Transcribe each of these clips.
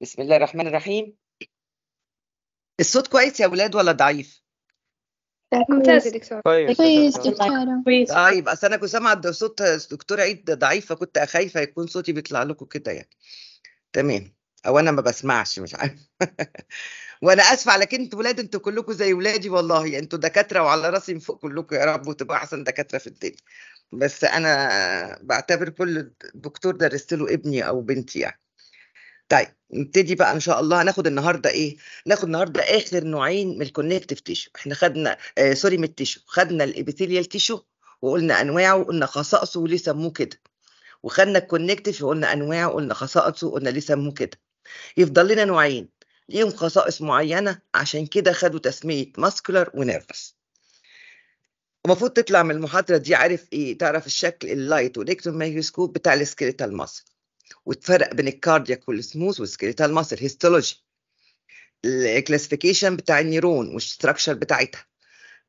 بسم الله الرحمن الرحيم الصوت كويس يا ولاد ولا ضعيف؟ ممتاز كويس دكتور كويس طيب اصل انا كنت سامعه صوت الدكتور عيد ضعيف فكنت خايفه يكون صوتي بيطلع لكم كده يعني تمام او انا ما بسمعش مش عارف وانا اسفه على كلمه ولاد انتوا كلكم زي ولادي والله انتوا دكاتره وعلى راسي من فوق كلكم يا رب وتبقوا احسن دكاتره في الدنيا بس انا بعتبر كل دكتور درست له ابني او بنتي يعني طيب نبتدي بقى ان شاء الله هناخد النهارده ايه ناخد النهارده اخر نوعين من الكونكتيف تيشو احنا خدنا آه سوري من التيشو خدنا الابيثيليال تيشو وقلنا انواعه وقلنا خصائصه وليه سموه كده وخدنا الكونكتيف وقلنا انواعه وقلنا خصائصه وقلنا ليه سموه كده يفضل لنا نوعين ليهم خصائص معينه عشان كده خدوا تسميه ماسكولار ونيرفس المفروض تطلع من المحاضره دي عارف ايه تعرف الشكل اللايت والالكترون مايكروسكوب بتاع السكريتال ماسل وتفرق بين الكاردياك والسموث والسكريتال ماسل هيستولوجي الكلاسيفيكيشن بتاع النيرون والستراكشر بتاعتها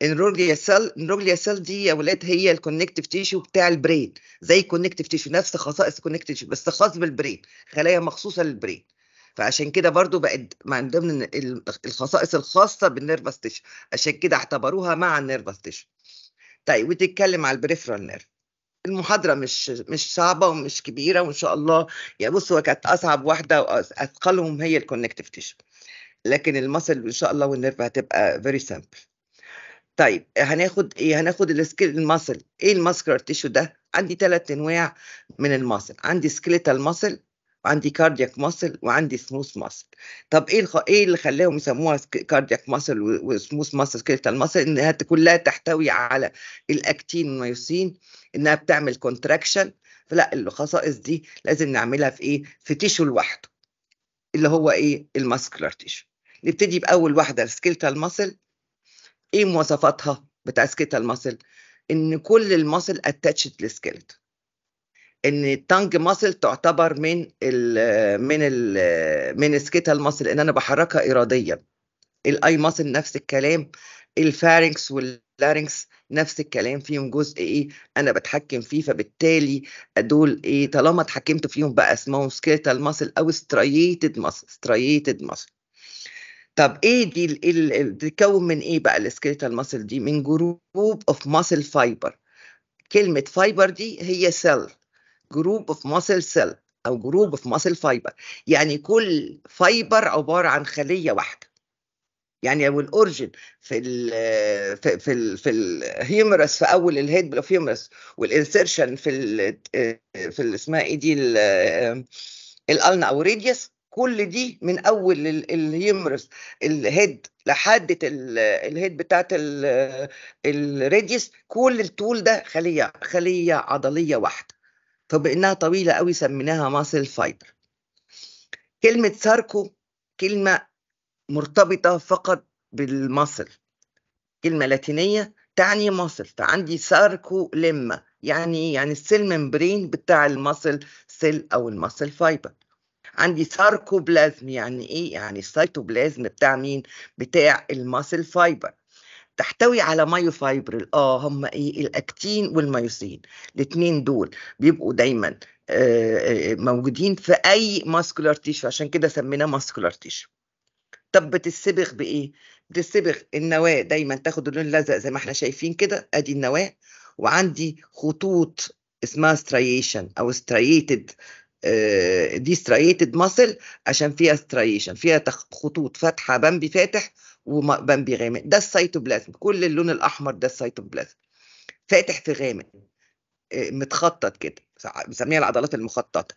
النورجليا سيل النورجليا سيل دي يا ولاد هي الكونكتيف تيشو بتاع البرين زي الكونكتيف تيشو نفس خصائص الكونكتيف تيشو بس خاص بالبرين خلايا مخصوصه للبرين فعشان كده برضو بقت من ضمن الخصائص الخاصه بالنرفس تيشو عشان كده اعتبروها مع النرفس تيشو طيب وتتكلم على البريفرال نيرف المحاضره مش مش صعبه ومش كبيره وان شاء الله يعني بصوا كانت اصعب واحده واثقلهم هي الكونكتيف تيشو لكن المسل ان شاء الله والنرف هتبقى فيري سامبل طيب هناخد ايه هناخد السكيل المسل ايه الماسكولار تيشو ده عندي ثلاث انواع من المسل عندي سكيلتال مسل وعندي كاردياك ماسل وعندي سموث ماسل طب ايه الخ... ايه اللي خلاهم يسموها كاردياك ماسل وسموث ماسل سكيلتال ماسل انها كلها تحتوي على الاكتين والميوسين انها بتعمل كونتراكشن فلا الخصائص دي لازم نعملها في ايه في تيشو لوحده اللي هو ايه الماسكولار تيشو نبتدي باول واحده السكيلتال ماسل ايه مواصفاتها بتاع سكيلتال ماسل ان كل الماسل اتاتشد للسكيلت ان التانج ماسل تعتبر من الـ من الـ من السكيلتال ماسل ان انا بحركها اراديا الاي ماسل نفس الكلام الفارنكس وال لارنكس نفس الكلام فيهم جزء ايه انا بتحكم فيه فبالتالي دول ايه طالما اتحكمت فيهم بقى اسمهم سكيتال ماسل او سترييتد ماسل سترييتد ماسل طب ايه دي بتتكون من ايه بقى السكيتال ماسل دي من جروب اوف ماسل فايبر كلمه فايبر دي هي سيل جروب اوف ماسل سيل او جروب اوف ماسل فايبر يعني كل فايبر عباره عن خليه واحده يعني لو الاورجن في الـ في في, الـ في الهيومرس في اول الهيد اوف هيومرس والانسرشن في الـ في اسمها ايه دي الالنا او ريديوس كل دي من اول الهيومرس الهيد لحد الهيد بتاعت الريديوس كل الطول ده خليه خليه عضليه واحده فبانها طويله قوي سميناها ماسل فايبر كلمه ساركو كلمه مرتبطة فقط بالمصل كلمة لاتينية تعني مصل فعندي ساركو لما يعني إيه؟ يعني السيل ممبرين بتاع المصل سيل أو المصل فايبر عندي ساركوبلازم يعني ايه يعني السيتوبلازم بتاع مين بتاع المصل فايبر تحتوي على مايو فايبر اه هم ايه الاكتين والمايوسين الاثنين دول بيبقوا دايما آه، آه، آه، موجودين في اي ماسكولار تيشو عشان كده سميناه ماسكولار تيشو طب بتتسبغ بايه بتتسبغ النواه دايما تاخد اللون اللزق زي ما احنا شايفين كده ادي النواه وعندي خطوط اسمها ستريشن او ستريتد دي ستريتد ماسل عشان فيها ستريشن فيها خطوط فاتحه بمبي فاتح وبمبي غامق ده السيتوبلازم كل اللون الاحمر ده السيتوبلازم فاتح في غامق آه، متخطط كده بنسميها العضلات المخططه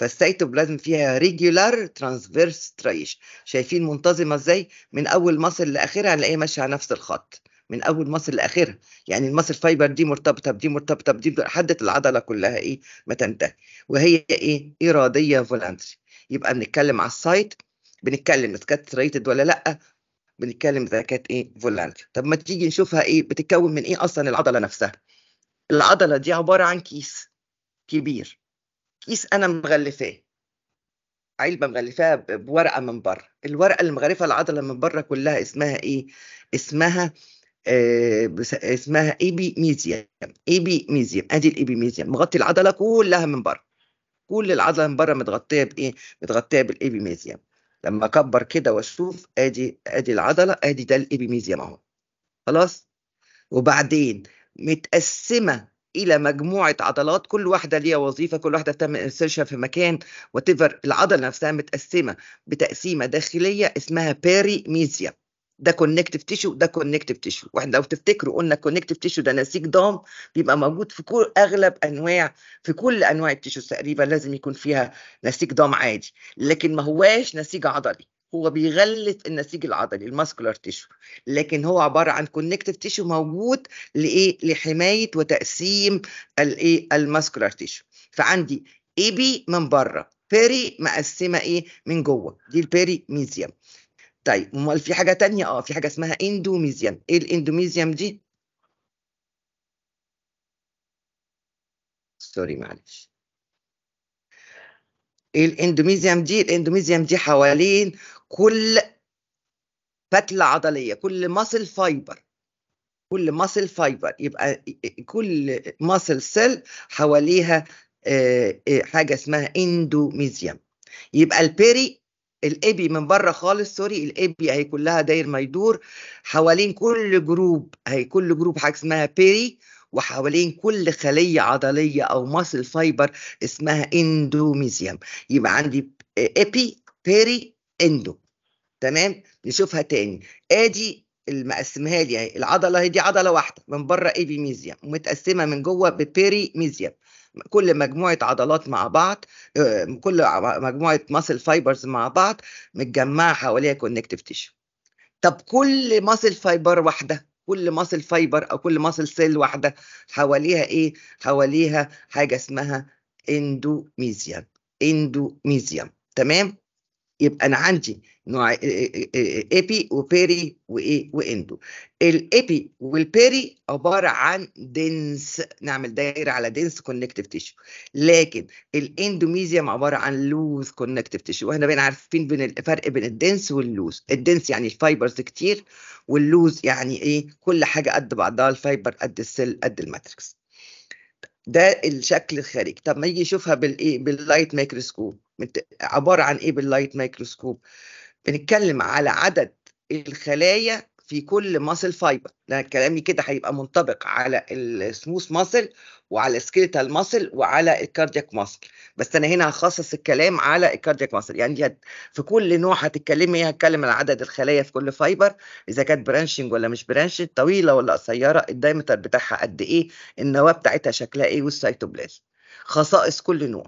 فالسيتوبلازم فيها ريجولار ترانسفيرس ترايش شايفين منتظمه ازاي من اول مصل لاخرها هنلاقيها ماشيه على نفس الخط من اول مصل لاخرها يعني المصل فايبر دي مرتبطه بدي مرتبطه بدي حدت العضله كلها ايه ما تنتهي وهي ايه اراديه فولانتري يبقى بنتكلم على السايت بنتكلم اذا كانت ريتد ولا لا بنتكلم اذا كانت ايه فولانتري طب ما تيجي نشوفها ايه بتتكون من ايه اصلا العضله نفسها العضله دي عباره عن كيس كبير كيس انا مغلفاه علبه مغلفاها بورقه من بره الورقه اللي مغلفه العضله من بره كلها اسمها ايه اسمها آه اسمها اي بي ايبي اي بي ادي الاي بي مغطي العضله كلها من بره كل العضله من بره متغطيه بايه متغطيه بالاي بي لما اكبر كده واشوف ادي ادي العضله ادي ده الاي بي اهو خلاص وبعدين متقسمه الى مجموعه عضلات كل واحده ليها وظيفه كل واحده تم انسيرشن في مكان وتفر العضله نفسها متقسمه بتقسيمه داخليه اسمها بيري ميزيا ده كونكتيف تيشو ده كونكتيف تيشو واحنا لو تفتكروا قلنا كونكتيف تيشو ده نسيج ضام بيبقى موجود في كل اغلب انواع في كل انواع التيشو تقريبا لازم يكون فيها نسيج ضام عادي لكن ما هواش نسيج عضلي هو بيغلف النسيج العضلي الماسكولار تيشو لكن هو عباره عن كونكتيف تيشو موجود لايه لحمايه وتقسيم الايه الماسكولار تيشو فعندي اي بي من بره بيري مقسمه ايه من جوه دي البيري ميزيوم طيب امال في حاجه تانية اه في حاجه اسمها اندوميزيوم ايه الاندوميزيوم دي سوري معلش الاندوميزيوم دي الاندوميزيوم دي حوالين كل فتله عضليه كل ماسل فايبر كل ماسل فايبر يبقى كل ماسل سيل حواليها آه، آه، حاجه اسمها اندوميزيوم يبقى البيري الابي من بره خالص سوري الابي هي كلها داير ما يدور حوالين كل جروب هي كل جروب حاجه اسمها بيري وحوالين كل خلية عضلية أو ماسل فايبر اسمها اندوميزيوم يبقى عندي ايبي بيري اندو تمام نشوفها تاني ادي المقسمها لي يعني العضله هي دي عضله واحده من بره ايبيميزيا متقسمة من جوه ببيري ببيريميزيا كل مجموعه عضلات مع بعض آه، كل مجموعه ماسل فايبرز مع بعض متجمعه حواليها كونكتيف تيشو طب كل ماسل فايبر واحده كل ماسل فايبر او كل ماسل سيل واحده حواليها ايه حواليها حاجه اسمها اندوميزيا اندوميزيا تمام يبقى انا عندي نوع ايبي وبيري وايه واندو الايبي والبيري عباره عن دنس نعمل دايره على دنس كونكتيف تيشو لكن الاندوميزيوم عباره عن لوز كونكتيف تيشو واحنا بقينا عارفين بين الفرق بين الدنس واللوز الدنس يعني الفايبرز كتير واللوز يعني ايه كل حاجه قد بعضها الفايبر قد السيل قد الماتريكس ده الشكل الخارجي طب ما يجي يشوفها بالايه باللايت مايكروسكوب عباره عن ايه باللايت مايكروسكوب بنتكلم على عدد الخلايا في كل ماسل فايبر لان كلامي كده هيبقى منطبق على السموث ماسل وعلى السكيلتال ماسل وعلى الكاردياك ماسل بس انا هنا هخصص الكلام على الكاردياك ماسل يعني في كل نوع هتتكلمي إيه، هتكلم على عدد الخلايا في كل فايبر اذا كانت برانشنج ولا مش برانشنج طويله ولا قصيره الدايمتر بتاعها قد ايه النواه بتاعتها شكلها ايه والسيتوبلازم خصائص كل نوع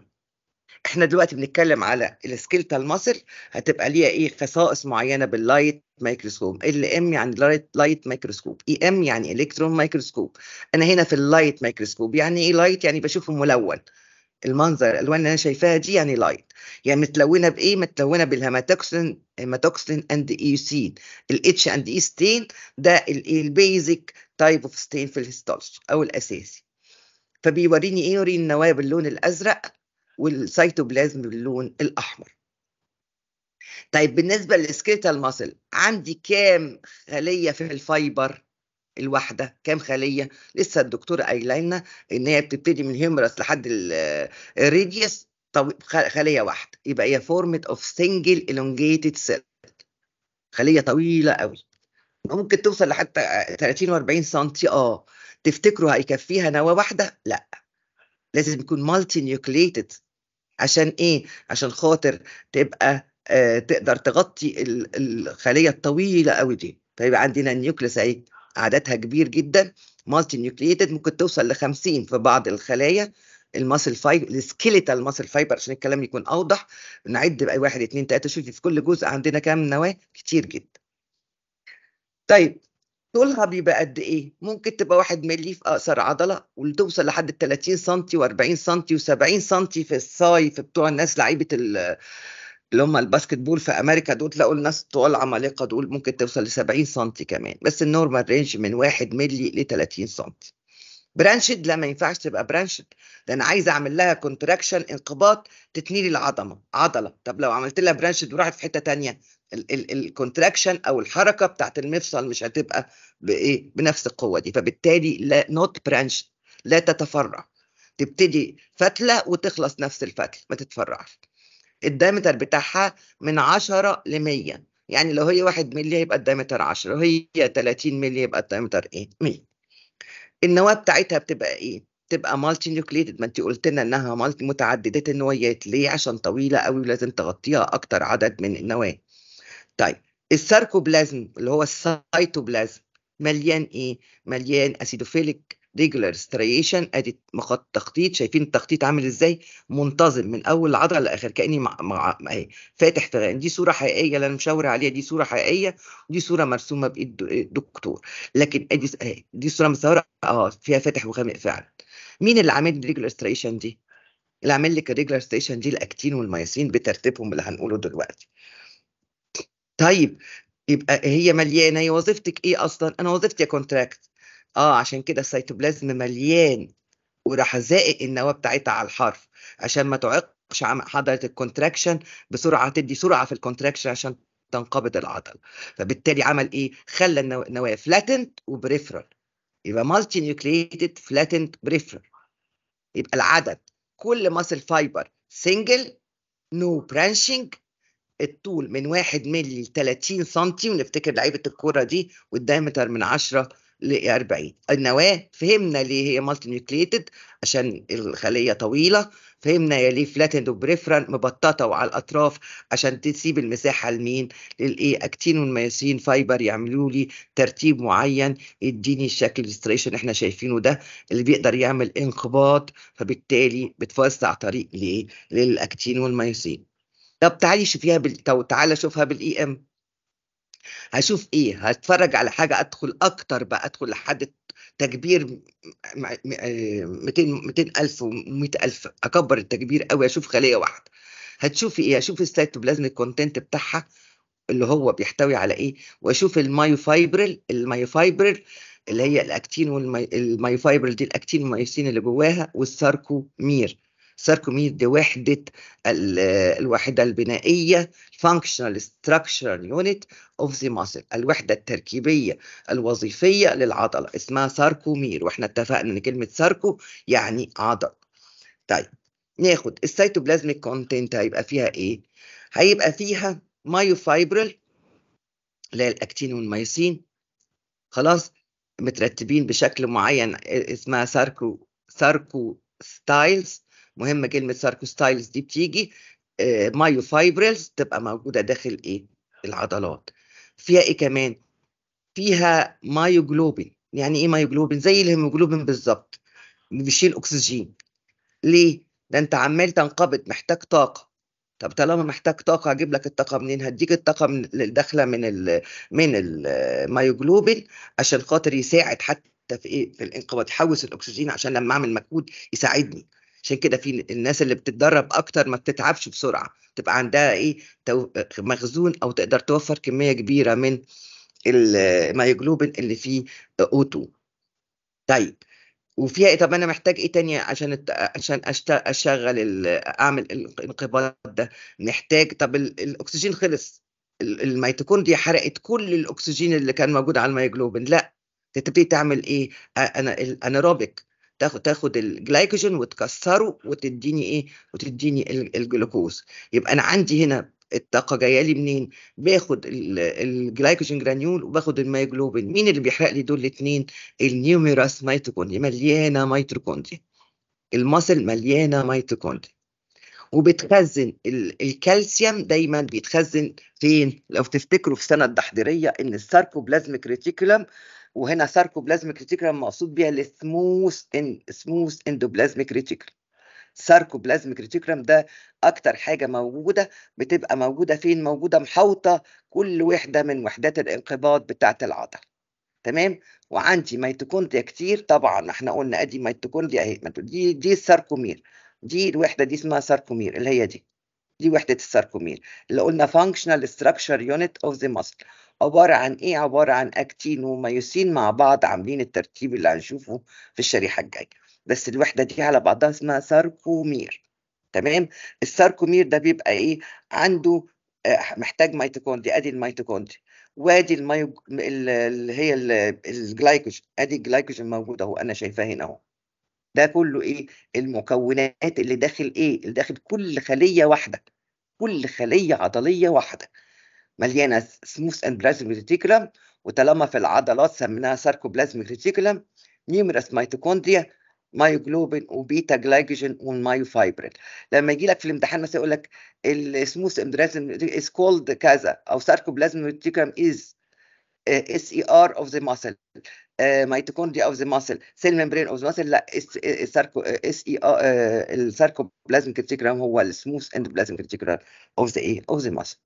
احنا دلوقتي بنتكلم على السكيلتال ماسل هتبقى ليها ايه خصائص معينه باللايت مايكروسكوب ال ام يعني لايت لايت مايكروسكوب اي ام يعني الكترون مايكروسكوب انا هنا في اللايت مايكروسكوب يعني ايه لايت يعني بشوفه ملون المنظر الالوان اللي انا شايفاها دي يعني لايت يعني متلونه بايه متلونه بالهيماتوكسين هيماتوكسين اند ايوسين الاتش اند اي ستين ده البيزك تايب اوف ستين في الهيستولوجي او الاساسي فبيوريني ايه يوريني النواه باللون الازرق والسيتوبلازم باللون الاحمر طيب بالنسبه للسكيتال ماسل عندي كام خليه في الفايبر الواحده كام خليه لسه الدكتور قايل لنا ان هي بتبتدي من الهيمرس لحد الريديوس طب خليه واحده يبقى هي فورمت اوف سنجل الونجيتد سيل خليه طويله قوي ممكن توصل لحتى 30 و40 سم اه تفتكروا هيكفيها نواه واحده لا لازم يكون مالتي نيوكليتد عشان ايه عشان خاطر تبقى آه تقدر تغطي الخليه الطويله قوي دي فيبقى عندنا النيوكليس اهي عددها كبير جدا مالتي نيوكليتد ممكن توصل ل 50 في بعض الخلايا الماسل فايبر السكيليتال ماسل فايبر عشان الكلام يكون اوضح نعد بقى واحد اثنين ثلاثه شوفي في كل جزء عندنا كام نواه كتير جدا طيب طولها بيبقى قد ايه ممكن تبقى واحد ملي في اقصر عضله وتوصل لحد 30 سم و40 سم و70 سم في الصاي في بتوع الناس لعيبه اللي هم الباسكت بول في امريكا دول تلاقوا الناس طوال عمالقه دول ممكن توصل ل 70 سم كمان بس النورمال رينج من 1 ملي ل 30 سم برانشد لا ما ينفعش تبقى برانشد ده انا عايز اعمل لها كونتراكشن انقباض تتنيلي لي العظمه عضله طب لو عملت لها برانشد وراحت في حته ثانيه الكونتراكشن او الحركه بتاعت المفصل مش هتبقى بايه بنفس القوه دي فبالتالي لا نوت برانش لا تتفرع تبتدي فتله وتخلص نفس الفتله ما تتفرعش الدايمتر بتاعها من 10 ل 100 يعني لو هي 1 مللي هيبقى الدايمتر 10 لو هي 30 مللي يبقى الدايمتر ايه 100 النواه بتاعتها بتبقى ايه تبقى مالتي نيوكليتد ما انت قلت لنا انها مالتي متعدده النويات ليه عشان طويله قوي ولازم تغطيها اكتر عدد من النواه طيب الساركوبلازم اللي هو السيتوبلازم مليان ايه مليان اسيدوفيليك ريجولار ستريشن ادي تخطيط شايفين التخطيط عامل ازاي منتظم من اول العضله لاخر كاني مع, مع... اهي فاتح فغان دي صوره حقيقيه اللي انا مشاور عليها دي صوره حقيقيه ودي صوره مرسومه بايد الدكتور لكن ادي اهي دي صوره مصوره اه فيها فاتح وغامق فعلا مين اللي عامل الريجولار ستريشن دي اللي عامل لك الريجولار ستريشن دي الاكتين والمايسين بترتيبهم اللي هنقوله دلوقتي طيب يبقى هي مليانه هي وظيفتك ايه اصلا انا وظيفتي كونتراكت اه عشان كده السيتوبلازم مليان وراح زائق النواه بتاعتها على الحرف عشان ما تعقش حضره الكونتراكشن بسرعه تدي سرعه في الكونتراكشن عشان تنقبض العضله فبالتالي عمل ايه خلى النواه فلاتنت وبريفرال يبقى مالتي نيوكليتد فلاتنت بريفرال يبقى العدد كل ماسل فايبر سنجل نو برانشنج الطول من 1 مللي ل 30 سم ونفتكر لعيبه الكوره دي والدايمتر من 10 ل 40 النواه فهمنا ليه هي مالتي نيوكليتد عشان الخليه طويله فهمنا يا ليه فلاتند وبريفرال مبططه وعلى الاطراف عشان تسيب المساحه لمين للايه اكتين والمايوسين فايبر يعملوا لي ترتيب معين يديني الشكل الاستريشن اللي احنا شايفينه ده اللي بيقدر يعمل انقباض فبالتالي بتوسع طريق ليه للاكتين والمايوسين طب تعالي شوفيها بال... طب تعالى شوفها بالاي ام e هشوف ايه هتفرج على حاجه ادخل اكتر بقى ادخل لحد تكبير 200 200000 و100000 اكبر التكبير قوي اشوف خليه واحده هتشوفي ايه هشوف السيتوبلازميك كونتنت بتاعها اللي هو بيحتوي على ايه واشوف المايوفايبرل المايوفايبرل اللي هي الاكتين والمايوفايبرل دي الاكتين والمايوسين اللي جواها والساركومير ساركومير دي وحدة الوحدة البنائية functional structural unit of the muscle الوحدة التركيبية الوظيفية للعضلة اسمها ساركومير واحنا اتفقنا ان كلمة ساركو يعني عضل طيب ناخد السيتوبلازميك كونتنت هيبقى فيها ايه؟ هيبقى فيها مايوفايبرل اللي هي الاكتين والمايسين خلاص مترتبين بشكل معين اسمها ساركو ساركو ستايلز مهمه كلمه ساركوستايلز دي بتيجي مايو آه، فايبرلز تبقى موجوده داخل ايه العضلات فيها ايه كمان فيها مايوجلوبين يعني ايه مايوجلوبين زي الهيموجلوبين بالظبط بيشيل اكسجين ليه ده انت عمال تنقبض محتاج طاقه طب طالما محتاج طاقه هجيب لك الطاقه منين هديك الطاقه من الداخله من ال من المايوجلوبين عشان خاطر يساعد حتى في ايه في الانقباض يحوس الاكسجين عشان لما اعمل مجهود يساعدني عشان كده في الناس اللي بتتدرب اكتر ما بتتعبش بسرعه تبقى عندها ايه مخزون او تقدر توفر كميه كبيره من المايوجلوبين اللي فيه اوتو طيب وفيها إيه طب انا محتاج ايه تانية عشان عشان اشغل اعمل الانقباض ده محتاج طب الاكسجين خلص الميتوكوندريا حرقت كل الاكسجين اللي كان موجود على المايوجلوبين لا تبتدي تعمل ايه انا الانيروبيك تاخد تاخد الجلايكوجين وتكسره وتديني ايه وتديني الجلوكوز يبقى انا عندي هنا الطاقه جايه لي منين باخد الجلايكوجين جرانيول وباخد الميوجلوبين مين اللي بيحرق لي دول الاثنين النيوميراس ميتوكوندري مليانه ميتوكوندري المصل مليانه ميتوكوندري وبتخزن الكالسيوم دايما بيتخزن فين لو تفتكروا في السنه تحضيريه ان الساركوبلازميك ريتيكولم وهنا ساركوبلازميك ريتيكولم المقصود بيها السموث ان سموث اندوبلازميك ريتيكولم ساركوبلازميك ريتيكولم ده اكتر حاجه موجوده بتبقى موجوده فين موجوده محاوطه كل وحده من وحدات الانقباض بتاعه العضله تمام وعندي ميتوكوندريا كتير طبعا احنا قلنا ادي ميتوكوندريا اهي دي دي الساركومير دي الوحده دي اسمها ساركومير اللي هي دي دي وحده الساركومير اللي قلنا فانكشنال ستراكشر يونت اوف ذا ماسل عباره عن ايه عباره عن اكتين وميوسين مع بعض عاملين الترتيب اللي هنشوفه في الشريحه الجايه بس الوحده دي على بعضها اسمها ساركومير تمام الساركومير ده بيبقى ايه عنده آه، محتاج ميتوكوندري ادي الميتوكوندري وادي الميو... اللي هي الجلايكوجين ادي الجلايكوجين موجود اهو انا شايفاه هنا اهو ده كله ايه المكونات اللي داخل ايه اللي داخل كل خليه واحده كل خلية عضلية واحدة مليانة سموث اند بلازميك ريتيكولم وطالما في العضلات سميناها ساركوبلازميك ريتيكولم نيمرس ميتوكوندريا مايوجلوبين وبيتا جلايكوجين والمايوفايبرين لما يجي لك في الامتحان مثلا يقول لك السموث اند امبرازم از كولد كذا او ساركوبلازم ريتيكولم از اس اي ار اوف ذا ماسل ميتوكوندريا اوف ذا ماسل سيل ميمبرين اوف ذا ماسل لا الساركو اس اي الساركوبلازم كريتيكرام هو السموث اند بلازم كريتيكرام اوف ذا ايه اوف ذا ماسل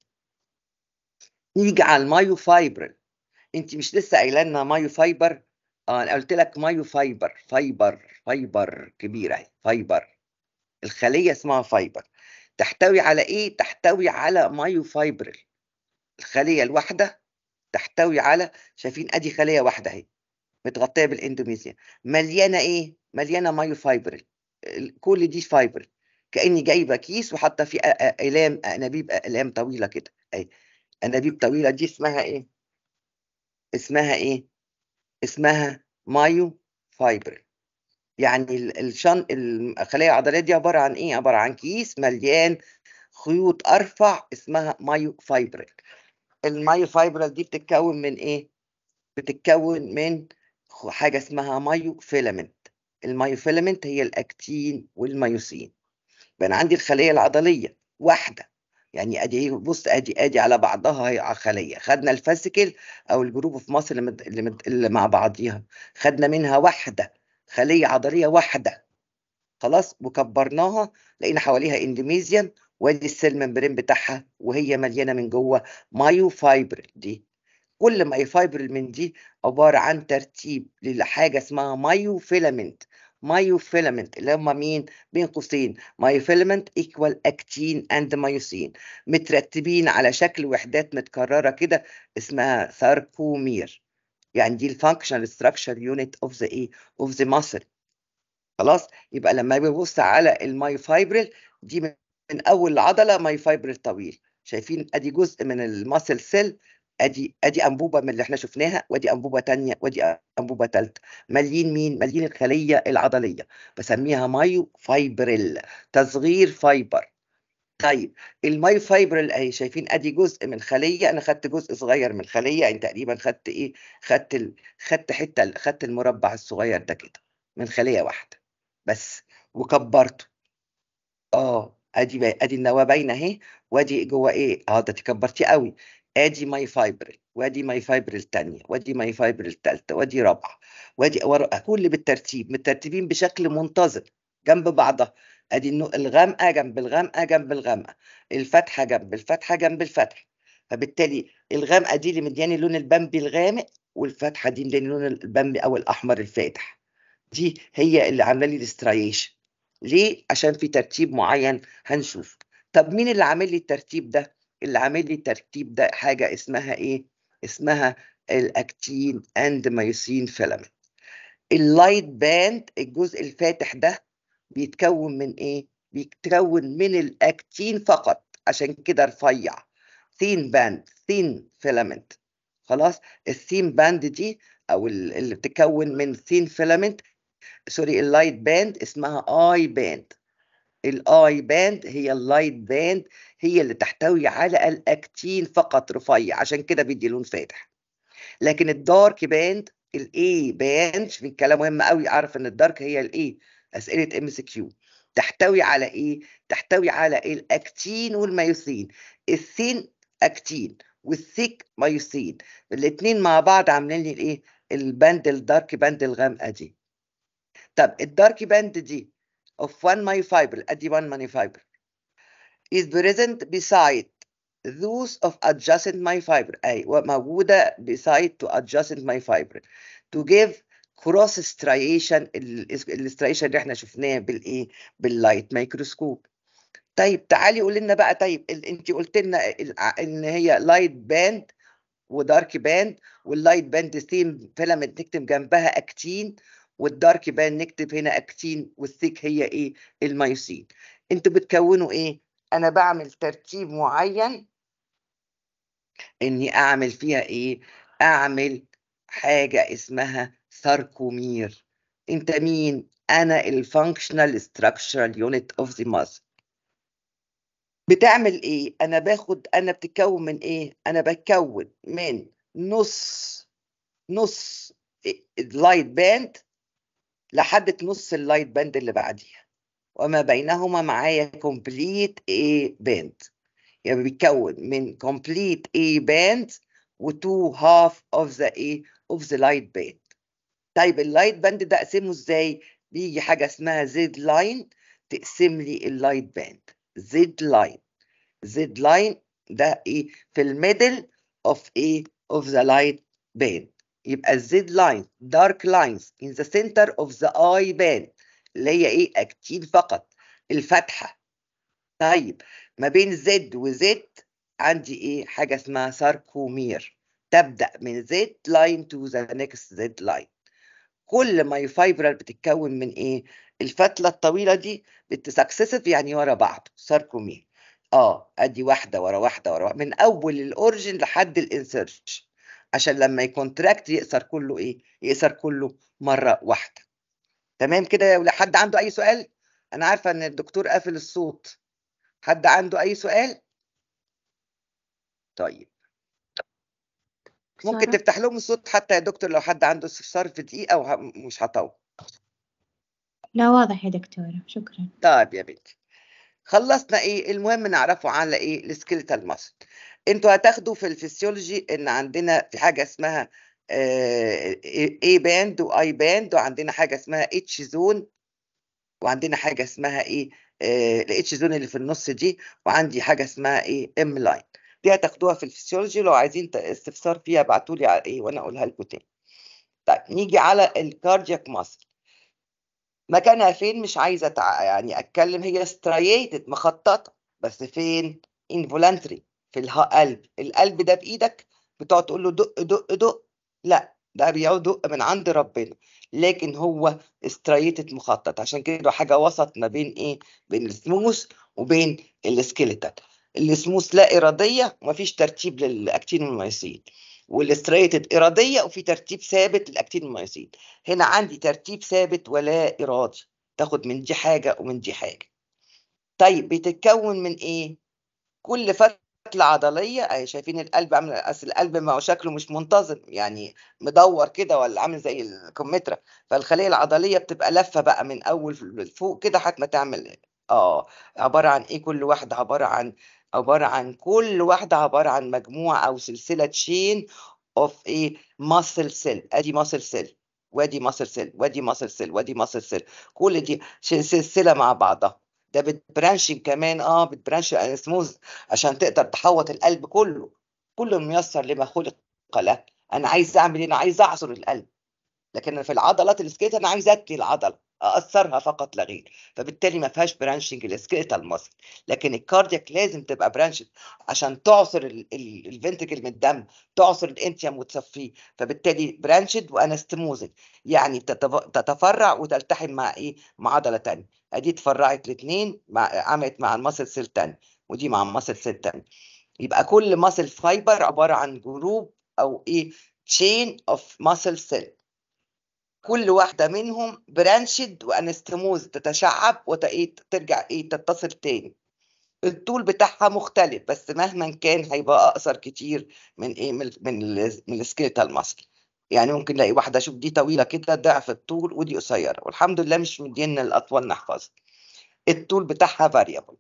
نيجي على المايو فايبرل انت مش لسه قايله لنا فايبر اه انا قلت لك مايو فايبر فايبر فايبر كبيره اهي فايبر الخليه اسمها فايبر تحتوي على ايه تحتوي على مايو فايبرل الخليه الواحده تحتوي على شايفين ادي خليه واحده اهي متغطيه بالاندوميزيا مليانه ايه مليانه مايو فايبر كل دي فايبر كاني جايبه كيس وحاطه فيه الام انابيب الام طويله كده اي انابيب طويله دي اسمها ايه اسمها ايه اسمها مايو فايبر يعني الشن الخلايا العضليه دي عباره عن ايه عباره عن كيس مليان خيوط ارفع اسمها مايو فايبرل المايو فايبرل دي بتتكون من ايه بتتكون من حاجة اسمها المايو فيلمنت هي الأكتين والمايوسين يبقى أنا عندي الخلية العضلية واحدة يعني ادي إيه؟ بص ادي ادي على بعضها هي خليه خدنا الفاسيكل او الجروب في مصر اللي, مد... اللي, مد... اللي مع بعضيها خدنا منها واحده خليه عضليه واحده خلاص وكبرناها لقينا حواليها اندميزيان وادي السيل ممبرين بتاعها وهي مليانه من جوه مايو فايبر دي كل ماي فايبر من دي عبارة عن ترتيب لحاجة اسمها مايوفيلامنت مايوفيلامنت اللي هم مين بين قوسين مايوفيلامنت ايكوال اكتين اند مايوسين مترتبين على شكل وحدات متكرره كده اسمها ساركومير يعني دي الفانكشنال ستراكشر يونت اوف ذا ايه اوف ذا ماسل خلاص يبقى لما بيبص على المايوفايبرل دي من اول العضله مايوفايبرل طويل شايفين ادي جزء من الماسل سيل ادي ادي انبوبه من اللي احنا شفناها وادي انبوبه ثانيه وادي انبوبه ثالثه مالين مين مالين الخليه العضليه بسميها مايو فايبريل تصغير فايبر طيب المايو فايبرل اهي شايفين ادي جزء من خليه انا خدت جزء صغير من الخليه يعني تقريبا خدت ايه خدت ال... خدت حته خدت المربع الصغير ده كده من خليه واحده بس وكبرته اه ادي ادي النواه باينه اهي وادي جوه ايه اه ده تكبرتيه قوي ادي ماي فايبرل وادي ماي فايبرل الثانيه وادي ماي فايبرل الثالثه وادي رابعه وادي كل بالترتيب مترتبين بشكل منتظم جنب بعضها ادي الغامقه جنب الغامقه جنب الغامقه الفتحه جنب الفتحه جنب الفتحه فبالتالي الغامقه دي اللي مدياني لون البامبي الغامق والفتحه دي مدياني لون البامبي او الاحمر الفاتح دي هي اللي عامله لي الاستريشن ليه عشان في ترتيب معين هنشوف طب مين اللي عامل لي الترتيب ده اللي عامل لي ترتيب ده حاجه اسمها ايه اسمها الاكتين اند مايوسين فيلمنت. اللايت باند الجزء الفاتح ده بيتكون من ايه بيتكون من الاكتين فقط عشان كده رفيع ثين باند ثين فيلمنت. خلاص الثين باند دي او اللي بتكون من ثين فيلمنت سوري اللايت باند اسمها اي باند الاي باند هي اللايت باند هي اللي تحتوي على الاكتين فقط رفيع عشان كده بيدي لون فاتح لكن الدارك باند الاي باند في كلام مهم قوي اعرف ان الدارك هي الاي اسئله ام اس كيو تحتوي على ايه تحتوي على الاكتين والميوسين الثين اكتين والثيك مايوسين الاثنين مع بعض عاملين لي الايه الباند الدارك باند الغامقه دي طب الدارك باند دي of one myofibril, one 1 myofibril, is present beside those of adjacent myofibril أي موجودة beside to adjacent myofibril to give cross striation الاستريشن اللي احنا شفناه بالايه باللايت مايكروسكوب طيب تعالي قولي لنا بقى طيب انت قلت لنا ان هي لايت باند ودارك باند واللايت باند ثيم فيلامنت نكتب جنبها اكتين والدارك يبان نكتب هنا اكتين والثيك هي ايه المايوسين انتوا بتكونوا ايه انا بعمل ترتيب معين اني اعمل فيها ايه اعمل حاجه اسمها ساركومير انت مين انا الفانكشنال ستراكشرال يونت اوف ذا ماسل بتعمل ايه انا باخد انا بتكون من ايه انا بتكون من نص نص لايت باند لحد نص اللايت باند اللي بعديها وما بينهما معايا كومبليت اي باند يعني بيتكون من كومبليت اي باند وتو هاف اوف ذا اي اوف ذا لايت باند طيب اللايت باند ده اقسمه ازاي بيجي حاجه اسمها زد لاين تقسم لي اللايت باند زد لاين زد لاين ده ايه في الميدل اوف ايه اوف ذا لايت باند يبقى الزد لاين دارك لاينز ان ذا سنتر اوف ذا اي باند اللي هي ايه اكتين فقط الفتحه طيب ما بين زد وزد عندي ايه حاجه اسمها ساركومير تبدا من زد لاين تو ذا نيكست زد لاين كل ما فايبرال بتتكون من ايه الفتله الطويله دي بتسكسسف يعني ورا بعض ساركومير اه ادي واحده ورا واحده ورا واحدة. من اول الاورجن لحد الانسرشن عشان لما يكونتراكت يقصر كله ايه يقصر كله مره واحده تمام كده ولا حد عنده اي سؤال انا عارفه ان الدكتور قافل الصوت حد عنده اي سؤال طيب ممكن تفتح لهم الصوت حتى يا دكتور لو حد عنده استفسار في دقيقه ومش هطول لا واضح يا دكتوره شكرا طيب يا بنتي خلصنا ايه المهم نعرفه على ايه السكيلتال ماسل انتوا هتاخدوا في الفسيولوجي ان عندنا في حاجه اسمها اي باند واي باند وعندنا حاجه اسمها اتش زون وعندنا حاجه اسمها ايه آه، الاتش زون اللي في النص دي وعندي حاجه اسمها ايه ام لاين دي هتاخدوها في الفسيولوجي لو عايزين استفسار فيها ابعتوا لي على ايه وانا اقولها لكم تاني طيب نيجي على الكاردياك ماسل مكانها فين مش عايزه تع... يعني اتكلم هي استرييتد مخططه بس فين انفولانتري في القلب القلب ده في ايدك بتقعد تقول له دق دق دق لا ده دق من عند ربنا لكن هو استريتد مخطط عشان كده حاجه وسط ما بين ايه بين السموث وبين السكيلتال السموث لا اراديه ومفيش ترتيب للاكتين والمايسين والاستريتد اراديه وفي ترتيب ثابت للاكتين والمايوسين هنا عندي ترتيب ثابت ولا ارادي تاخد من دي حاجه ومن دي حاجه طيب بتتكون من ايه كل فتله عضليه اهي شايفين القلب عامل اصل القلب ما هو شكله مش منتظم يعني مدور كده ولا عامل زي الكمثرى فالخليه العضليه بتبقى لفه بقى من اول فوق كده حتى ما تعمل اه عباره عن ايه كل واحده عباره عن عبارة عن كل واحدة عبارة عن مجموعة أو سلسلة تشين اوف ايه muscle cell ادي muscle cell وادي muscle cell وادي muscle cell وادي muscle cell كل دي سلسلة مع بعضها ده بتبرانشنج كمان اه بتبرانش سموز عشان تقدر تحوط القلب كله كله ميسر لما خلق له انا عايز اعمل ايه انا عايز اعصر القلب لكن في العضلات السكيت انا عايز اتلي العضله اقصرها فقط لا غير فبالتالي ما فيهاش برانشنج الاسكليتال ماسل لكن الكاردياك لازم تبقى برانشد عشان تعصر الفنتكل من الدم تعصر الانتيم وتصفيه فبالتالي برانشد وانستموزد يعني تتفرع وتلتحم مع ايه مع عضله ثانيه ادي اتفرعت الاثنين عملت مع الماسل سيل ثانيه ودي مع الماسل سيل ثانيه يبقى كل ماسل فايبر عباره عن جروب او ايه تشين اوف ماسل سيل كل واحدة منهم برانشد وأنستموز تتشعب وترجع إيه،, إيه تتصل تاني الطول بتاعها مختلف بس مهما كان هيبقى أقصر كتير من إيه من من, من السكيلتال ماسل يعني ممكن نلاقي واحدة شوف دي طويلة كده ضعف الطول ودي قصيرة والحمد لله مش مدينا الأطول نحفظها الطول بتاعها فاريبل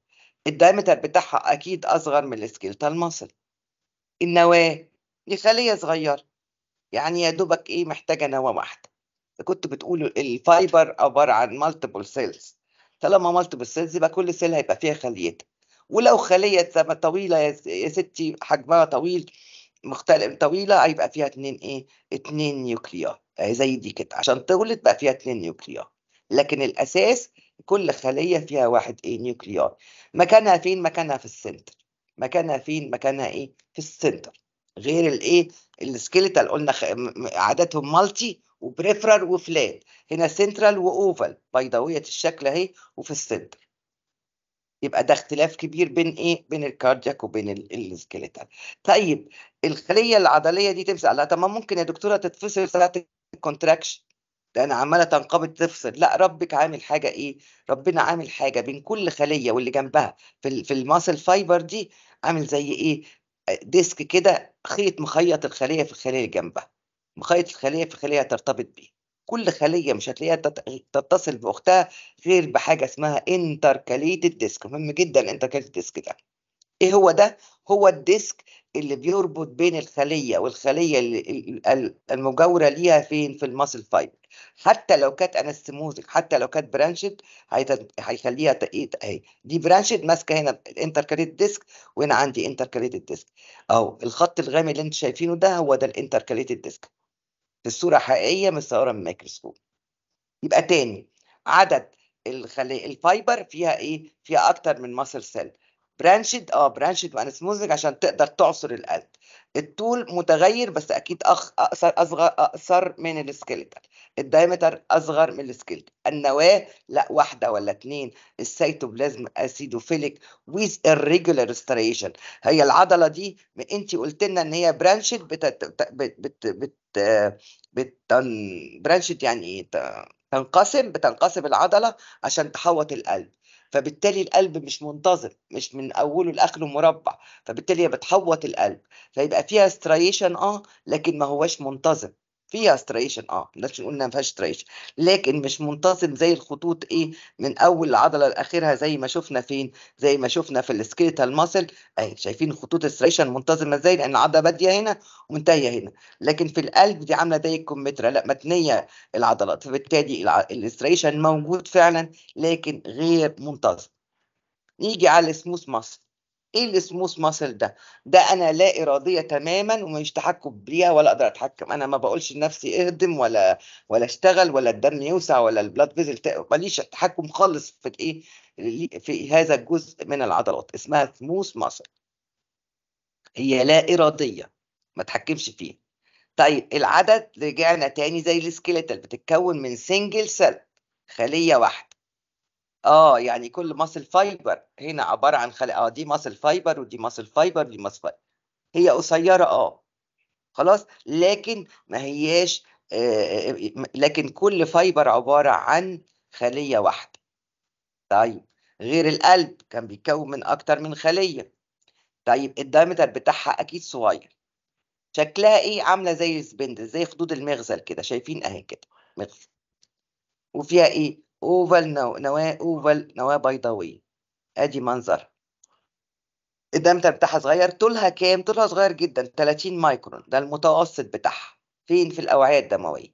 الدايمتر بتاعها أكيد أصغر من السكيلتال ماسل النواة دي خلية صغيرة يعني يا دوبك إيه محتاجة نواة واحدة كنت بتقول الفايبر عباره عن مالتيبل سيلز طالما مالتيبل سيلز يبقى كل سيل هيبقى فيها خليتها ولو خليه طويله يا ستي حجمها طويل مختلف طويله هيبقى فيها اثنين ايه اثنين نيوكليا آه، زي دي كده عشان تولد بقى فيها اثنين نيوكليا لكن الاساس كل خليه فيها واحد ايه نيوكليا مكانها فين مكانها في السنتر مكانها فين مكانها ايه في السنتر غير الايه السكيلتال قلنا عددهم عاداتهم مالتي وبريفرال وفلات هنا سنترال واوفال بيضاويه الشكل اهي وفي السنتر يبقى ده اختلاف كبير بين ايه بين الكاردياك وبين السكيليتال طيب الخليه العضليه دي تمسح لا طب ما ممكن يا دكتوره تتفصل ساعه الكونتراكشن ده انا عماله تنقبض تفصل لا ربك عامل حاجه ايه ربنا عامل حاجه بين كل خليه واللي جنبها في في الماسل فايبر دي عامل زي ايه ديسك كده خيط مخيط الخليه في الخليه اللي جنبها مخيط الخلية في خلية ترتبط بيه كل خلية مش هتلاقيها تتصل بأختها غير بحاجة اسمها انتركاليتد ديسك مهم جدا الانتركاليتد ديسك ده ايه هو ده؟ هو الديسك اللي بيربط بين الخلية والخلية المجاورة ليها فين في الماسل فايبر حتى لو كانت انستموزك حتى لو كانت برانشد هيخليها تقيت اهي إيه؟ دي برانشد ماسكه هنا الانتركاليت ديسك وهنا عندي انتركاليت ديسك اهو الخط الغامق اللي انت شايفينه ده هو ده الانتركاليت ديسك في الصورة حقيقية متصورة من الميكروسكوب. يبقى تاني عدد الخلي الفايبر فيها ايه فيها اكتر من ماسل سيل برانشد اه برانشد سموزنج عشان تقدر تعصر القلب الطول متغير بس اكيد أخ... اقصر اصغر اقصر من السكيلتال الدايمتر اصغر من السكلت النواه لا واحده ولا اتنين السيتوبلازم اسيدوفيليك ويز irregular ستريشن هي العضله دي انت قلت لنا ان هي برانشت بت بت بت بت برانشت يعني ايه تنقسم بتنقسم العضله عشان تحوط القلب فبالتالي القلب مش منتظم مش من اوله لاخره مربع فبالتالي هي بتحوط القلب فيبقى فيها ستريشن اه لكن ما هوش منتظم فيها استريشن اه نقول انها ما فيهاش استريشن لكن مش منتظم زي الخطوط ايه من اول العضله لاخرها زي ما شفنا فين زي ما شفنا في السكيتال ماسل اهي شايفين خطوط استريشن منتظمه ازاي لان العضله باديه هنا ومنتهيه هنا لكن في القلب دي عامله زي الكمثرى لا متنيه العضلات فبالتالي الاستريشن موجود فعلا لكن غير منتظم نيجي على السموث ماسل ايه السموث ماسل ده ده انا لا اراديه تماما ومش تحكم بيها ولا اقدر اتحكم انا ما بقولش لنفسي اهدم ولا ولا اشتغل ولا الدم يوسع ولا البلاد فيزل ماليش تحكم خالص في ايه في هذا الجزء من العضلات اسمها سموث ماسل هي لا اراديه ما تحكمش فيها طيب العدد رجعنا تاني زي السكيلتال بتتكون من سنجل سيل خليه واحده اه يعني كل ماسل فايبر هنا عباره عن خلايا اه دي ماسل فايبر ودي ماسل فايبر ودي ماسل فايبر هي قصيره اه خلاص لكن ما هياش آه, آه،, آه، لكن كل فايبر عباره عن خليه واحده طيب غير القلب كان بيتكون من اكتر من خليه طيب الدايمتر بتاعها اكيد صغير شكلها ايه عامله زي السبندل زي خدود المغزل كده شايفين اهي كده مغزل وفيها ايه اوفال نواه اوفال نواه بيضاويه ادي منظرها الدمتة بتاعها صغير طولها كام طولها صغير جدا 30 مايكرون ده المتوسط بتاعها فين في الاوعيه الدمويه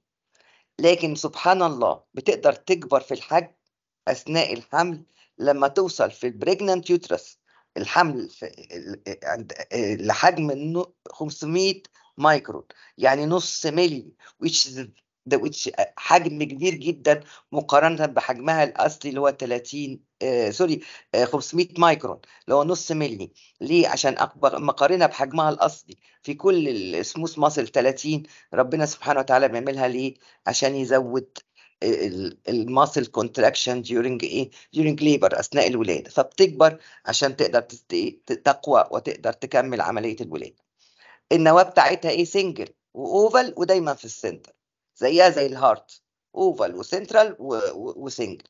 لكن سبحان الله بتقدر تكبر في الحجم اثناء الحمل لما توصل في البريجنانت يوترس الحمل لحجم 500 مايكرون يعني نص ملي which is ده آه، حجم كبير جدا مقارنه بحجمها الاصلي اللي هو 30 آه سوري آه 500 مايكرون اللي هو نص ملي ليه عشان اكبر مقارنه بحجمها الاصلي في كل السموث ماسل 30 ربنا سبحانه وتعالى بيعملها ليه عشان يزود آه، الماسل كونتراكشن ديورنج ايه ديورنج ليبر اثناء الولاده فبتكبر عشان تقدر تقوى وتقدر تكمل عمليه الولاده النواه بتاعتها ايه سنجل واوفال ودايما في السنتر زيها زي الهارت اوفال وسنترال وسنجل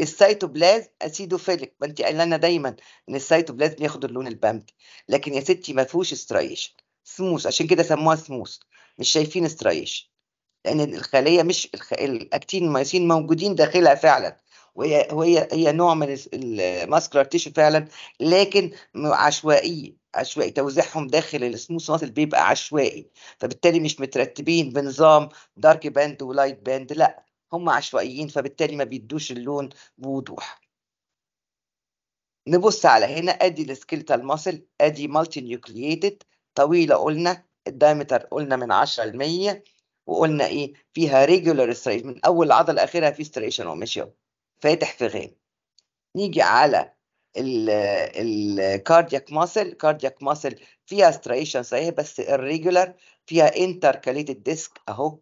السيتوبلازم اسيدوفيليك ما انت قايله لنا دايما ان السيتوبلازم ياخد اللون البامبي لكن يا ستي ما فيهوش سترايشن سموث عشان كده سموها سموث مش شايفين سترايشن لان الخليه مش الخ... الاكتين المايسين موجودين داخلها فعلا وهي هي هي نوع من الماسكلر تيشو فعلا لكن عشوائيه عشوائي توزيعهم داخل السموث ماسل بيبقى عشوائي فبالتالي مش مترتبين بنظام دارك باند ولايت باند لا هم عشوائيين فبالتالي ما بيدوش اللون بوضوح نبص على هنا ادي السكيلتال ماسل ادي مالتي نيوكلييتد طويله قلنا الدايمتر قلنا من 10 ل 100 وقلنا ايه فيها ريجولار ستريشن من اول عضله لاخرها في ستريشن ومشي فاتح في غام نيجي على الكاردياك ماسل كاردياك ماسل فيها ستريشن صحيح بس الريجولر فيها انتركاليتد ديسك اهو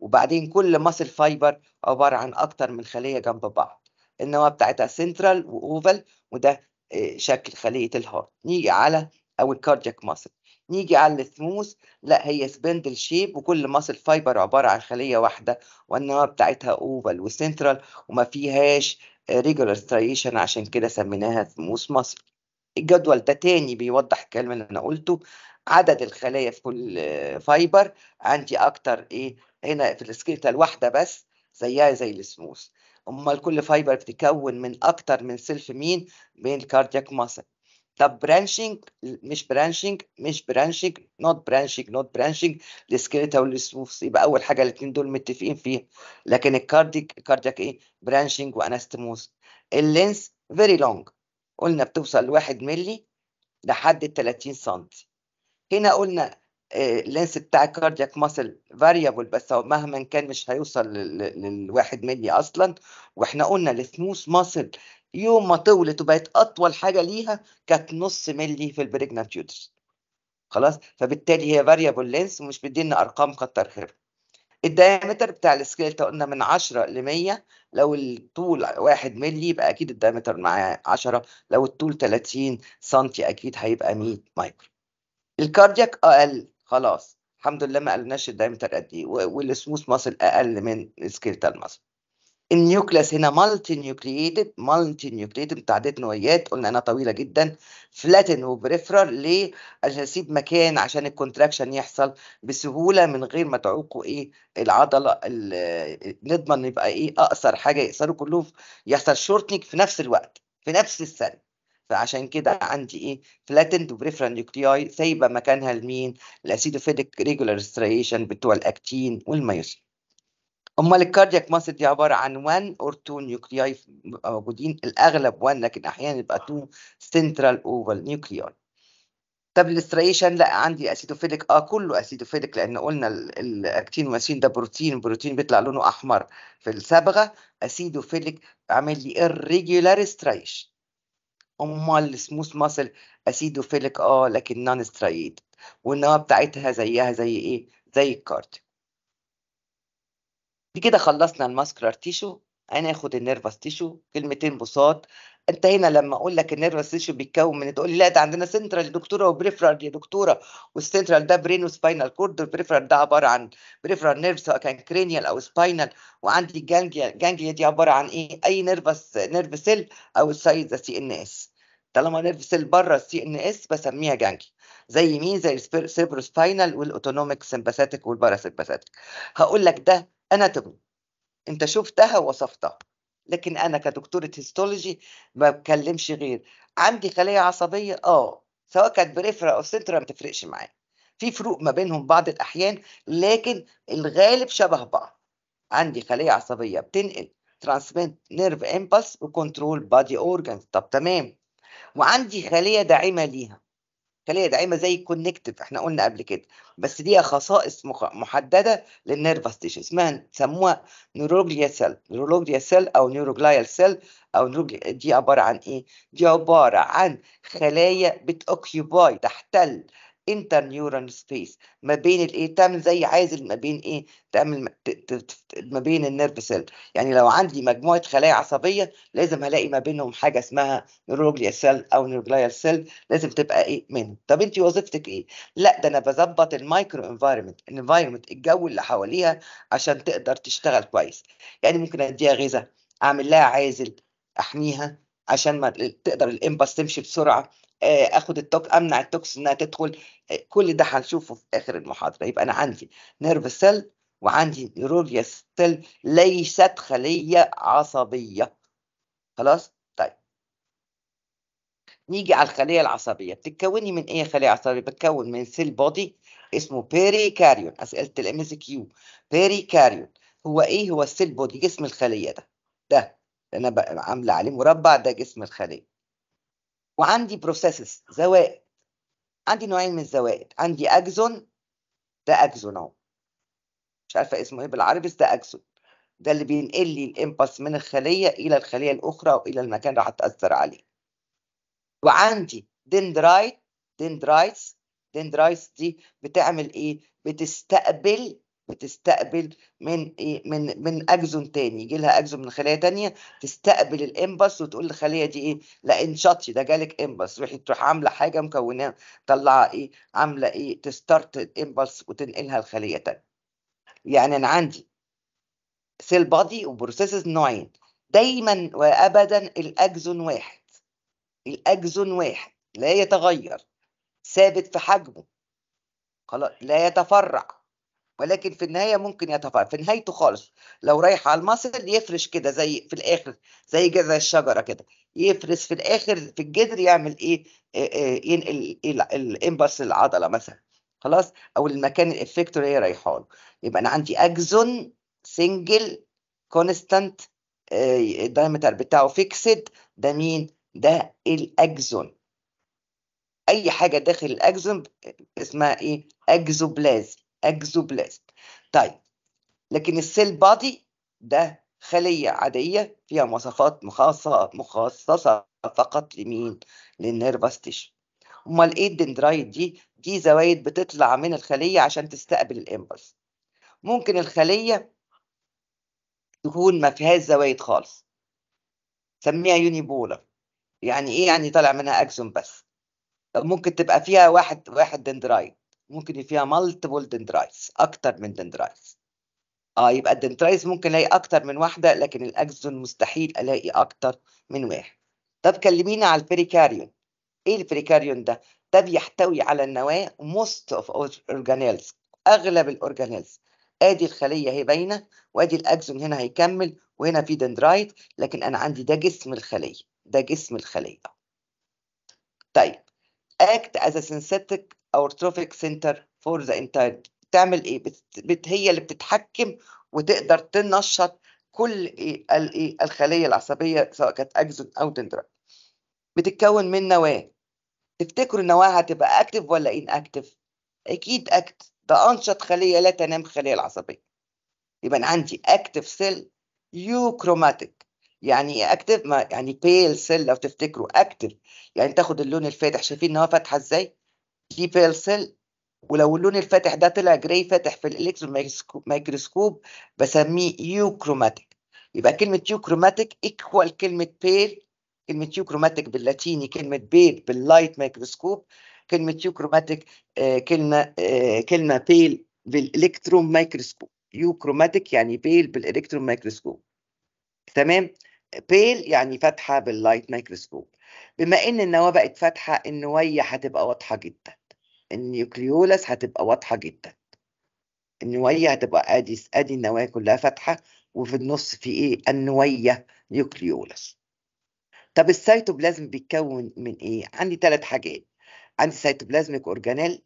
وبعدين كل ماسل فايبر عباره عن اكتر من خليه جنب بعض النواه بتاعتها سنترال واوفال وده آه، شكل خليه الهارت نيجي على او الكاردياك ماسل نيجي على الثموس لا هي سبندل شيب وكل ماسل فايبر عباره عن خليه واحده والنواه بتاعتها اوفال وسنترال وما فيهاش ريجولار ستريشن عشان كده سميناها موس مصر الجدول ده تاني بيوضح الكلام اللي انا قلته عدد الخلايا في كل فايبر عندي اكتر ايه هنا في السكيلتا الواحده بس زيها زي السموث امال كل فايبر بتكون من اكتر من سيلف مين بين الكاردياك ماسل طب برانشنج مش برانشنج مش برانشنج نوت برانشنج نوت برانشنج السكيلتا والسموث يبقى اول حاجه الاثنين دول متفقين فيها لكن الكارديك كاردياك ايه برانشنج واناستموث اللينس فيري لونج قلنا بتوصل 1 ملي لحد 30 سم هنا قلنا اللينس آه، بتاع الكاردياك ماسل فاريبل بس هو مهما كان مش هيوصل للواحد ملي اصلا واحنا قلنا السموث ماسل يوم ما طولت وبقت اطول حاجه ليها كانت نص ملي في البريجنال يوترس خلاص فبالتالي هي فاريبل لينس ومش بتدينا ارقام كتر خير الدايمتر بتاع السكيلتا قلنا من 10 ل 100 لو الطول 1 ملي يبقى اكيد الدايمتر معاه 10 لو الطول 30 سم اكيد هيبقى 100 مايكرو الكاردياك اقل خلاص الحمد لله ما قلناش الدايمتر قد ايه والسموث ماسل اقل من السكيلتا ماسل النيوكليس هنا مالتي نيوكليتد مالتي نيوكليتد متعدد نوعيات قلنا انها طويله جدا فلاتن وبريفرال ليه عشان اسيب مكان عشان الكونتراكشن يحصل بسهوله من غير ما تعوقوا ايه العضله نضمن يبقى ايه اقصر حاجه يقصروا كلهم يحصل شورتنج في نفس الوقت في نفس السنه فعشان كده عندي ايه فلاتند وبريفرال نيوكلياي سايبه مكانها لمين الاسيدوفيدك ريجولار ستريشن بتوع الاكتين والمايوسين. امال الكاردياك ماسل دي عباره عن 1 اور 2 نيوكلياي موجودين الاغلب 1 لكن احيانا يبقى 2 سنترال اوفال نيوكلياي طب الاستريشن لا عندي اسيدوفيليك اه كله اسيدوفيليك لان قلنا الاكتين ماسين ده بروتين بروتين بيطلع لونه احمر في الصبغه اسيدوفيليك عامل لي irregular استريشن امال السموث ماسل اسيدوفيليك اه لكن نون سترايد والنواه بتاعتها زيها زي ايه زي الكارديو بكده كده خلصنا الماسكولار تيشو هناخد النيرفس تيشو كلمتين بساط انتهينا لما اقول لك النيرفس تيشو بيتكون من تقول لي لا ده عندنا سنترال دكتوره وبريفرال يا دكتوره والسنترال ده برين وسباينال كورد والبريفرال ده عباره عن بريفرال نيرف سواء كان كرينيال او سباينال وعندي جانجليا جانجليا دي عباره عن ايه اي نيرفس نيرف سيل او ذا سي ان اس طالما نيرف سيل بره السي ان اس بسميها جانجليا زي مين زي السيبروسباينال والاوتونوميك سمباثيك والباراسمباثيك هقول لك ده اناتومي انت شفتها وصفتها لكن انا كدكتوره هيستولوجي ما بتكلمش غير عندي خليه عصبيه اه سواء كانت بريفرا او سنترا ما تفرقش معايا في فروق ما بينهم بعض الاحيان لكن الغالب شبه بعض عندي خليه عصبيه بتنقل ترانسميت نيرف امبلس وكنترول بادي اورجانز طب تمام وعندي خليه داعمه ليها خليها داعمه زي كونكتيف احنا قلنا قبل كده بس ليها خصائص محدده للنيرفس تيشو اسمها سموها نيوروجليا سيل نيوروجليا سيل او نيوروجلايال سيل او نيورولوجيا دي عباره عن ايه؟ دي عباره عن خلايا بتوكيوباي تحتل انترنيورال سبيس ما بين الايه تعمل زي عازل ما بين ايه تعمل ما بين النيرف سيل يعني لو عندي مجموعه خلايا عصبيه لازم هلاقي ما بينهم حاجه اسمها نيوروجليا سيل او نيوروجليا سيل لازم تبقى ايه منهم طب انت وظيفتك ايه لا ده انا بظبط المايكرو انفايرمنت الانفايرمنت الجو اللي حواليها عشان تقدر تشتغل كويس يعني ممكن اديها غذاء اعمل لها عازل احميها عشان ما تقدر الامباس تمشي بسرعه آه، اخد التوك امنع التوكس انها تدخل آه، كل ده هنشوفه في اخر المحاضره يبقى انا عندي نيرف سيل وعندي نيوروليا سيل ليست خليه عصبيه خلاص طيب نيجي على الخليه العصبيه بتتكوني من ايه خليه عصبيه بتتكون من سيل بودي اسمه بيريكاريون اسئله الام اس كيو بيريكاريون هو ايه هو السيل بودي جسم الخليه ده ده انا عامله عليه مربع ده جسم الخليه وعندي بروسيسز زوائد عندي نوعين من الزوائد عندي اكزون ده اكزون اهو مش عارفه اسمه ايه بالعربي بس ده اكزون ده اللي بينقل لي الامباس من الخليه الى الخليه الاخرى والى المكان اللي هتاثر عليه وعندي دندرايت دندرايتس دندرايتس دي بتعمل ايه بتستقبل بتستقبل من ايه من من اكزون تاني يجي لها اكزون من خليه تانية تستقبل الامبلس وتقول للخليه دي ايه لا انشطي ده جالك امبلس روحي تروح عامله حاجه مكونه طلعها ايه عامله ايه تستارت الامبلس وتنقلها لخليه تانية يعني انا عندي سيل بادي وبروسيسز نوعين دايما وابدا الاكزون واحد الاكزون واحد لا يتغير ثابت في حجمه خلاص لا يتفرع ولكن في النهايه ممكن يتفاعل في نهايته خالص لو رايح على المصل يفرش كده زي في الاخر زي جذع الشجره كده يفرش في الاخر في الجذر يعمل ايه, إيه, إيه ينقل إيه الامبلس مثلا خلاص او المكان الافكتور هي رايحه له يبقى انا عندي اكزون سنجل كونستانت الدايمتر بتاعه فيكسد ده مين ده الاكزون اي حاجه داخل الاكزون اسمها ايه اكزوبلازم اكزوبلازم طيب لكن السيل بادي ده خلية عادية فيها مواصفات مخصصة مخصصة فقط لمين؟ للنيرفس تيشو امال ايه الدندرايت دي؟ دي زوايد بتطلع من الخلية عشان تستقبل الامبلس ممكن الخلية تكون ما فيهاش زوايد خالص سميها يونيبولا يعني ايه يعني طالع منها اكسون بس ممكن تبقى فيها واحد واحد دندرايت ممكن فيها مالتيبل دندرايتس اكتر من دندرايتس اه يبقى الدندرايتس ممكن الاقي اكتر من واحده لكن الاكزون مستحيل الاقي اكتر من واحد طب كلمينا على البريكاريون ايه البريكاريون ده ده بيحتوي على النواه موست اوف اورجانيلز اغلب الاورجانيلز ادي الخليه هي باينه وادي الاكزون هنا هيكمل وهنا في دندرايت لكن انا عندي ده جسم الخليه ده جسم الخليه طيب act as a synthetic اور تروفيك سنتر فور ذا انتاير بتعمل ايه بت... بت... هي اللي بتتحكم وتقدر تنشط كل إيه الإيه الخليه العصبيه سواء كانت اكزون او دندرا بتتكون من نواه تفتكروا النواه هتبقى اكتف ولا ان اكتف اكيد اكت ده انشط خليه لا تنام خليه العصبيه يبقى انا عندي اكتف سيل يوكروماتيك يعني ايه اكتف ما يعني بيل سيل لو تفتكروا اكتف يعني تاخد اللون الفاتح شايفين ان هو فاتحه ازاي دي بيرسل سيل ولو اللون الفاتح ده طلع جراي فاتح في الالكترون مايكروسكوب بسميه يو كروماتيك يبقى كلمه يو كروماتيك ايكوال كلمه بير كلمه يو كروماتيك باللاتيني كلمه بير باللايت مايكروسكوب كلمه يو كروماتيك آه، كلمه آه، كلمه بيل بالالكترون مايكروسكوب يو كروماتيك يعني بيل بالالكترون مايكروسكوب تمام بيل يعني فاتحه باللايت مايكروسكوب بما ان النواه بقت فاتحه النويه هتبقى واضحه جدا النيوكليولس هتبقى واضحة جدا النوية هتبقى ادي ادي النواة كلها فاتحة وفي النص في ايه النوية نيوكليولس طب السيتوبلازم بيتكون من ايه عندي ثلاث حاجات عندي سيتوبلازميك اورجانيل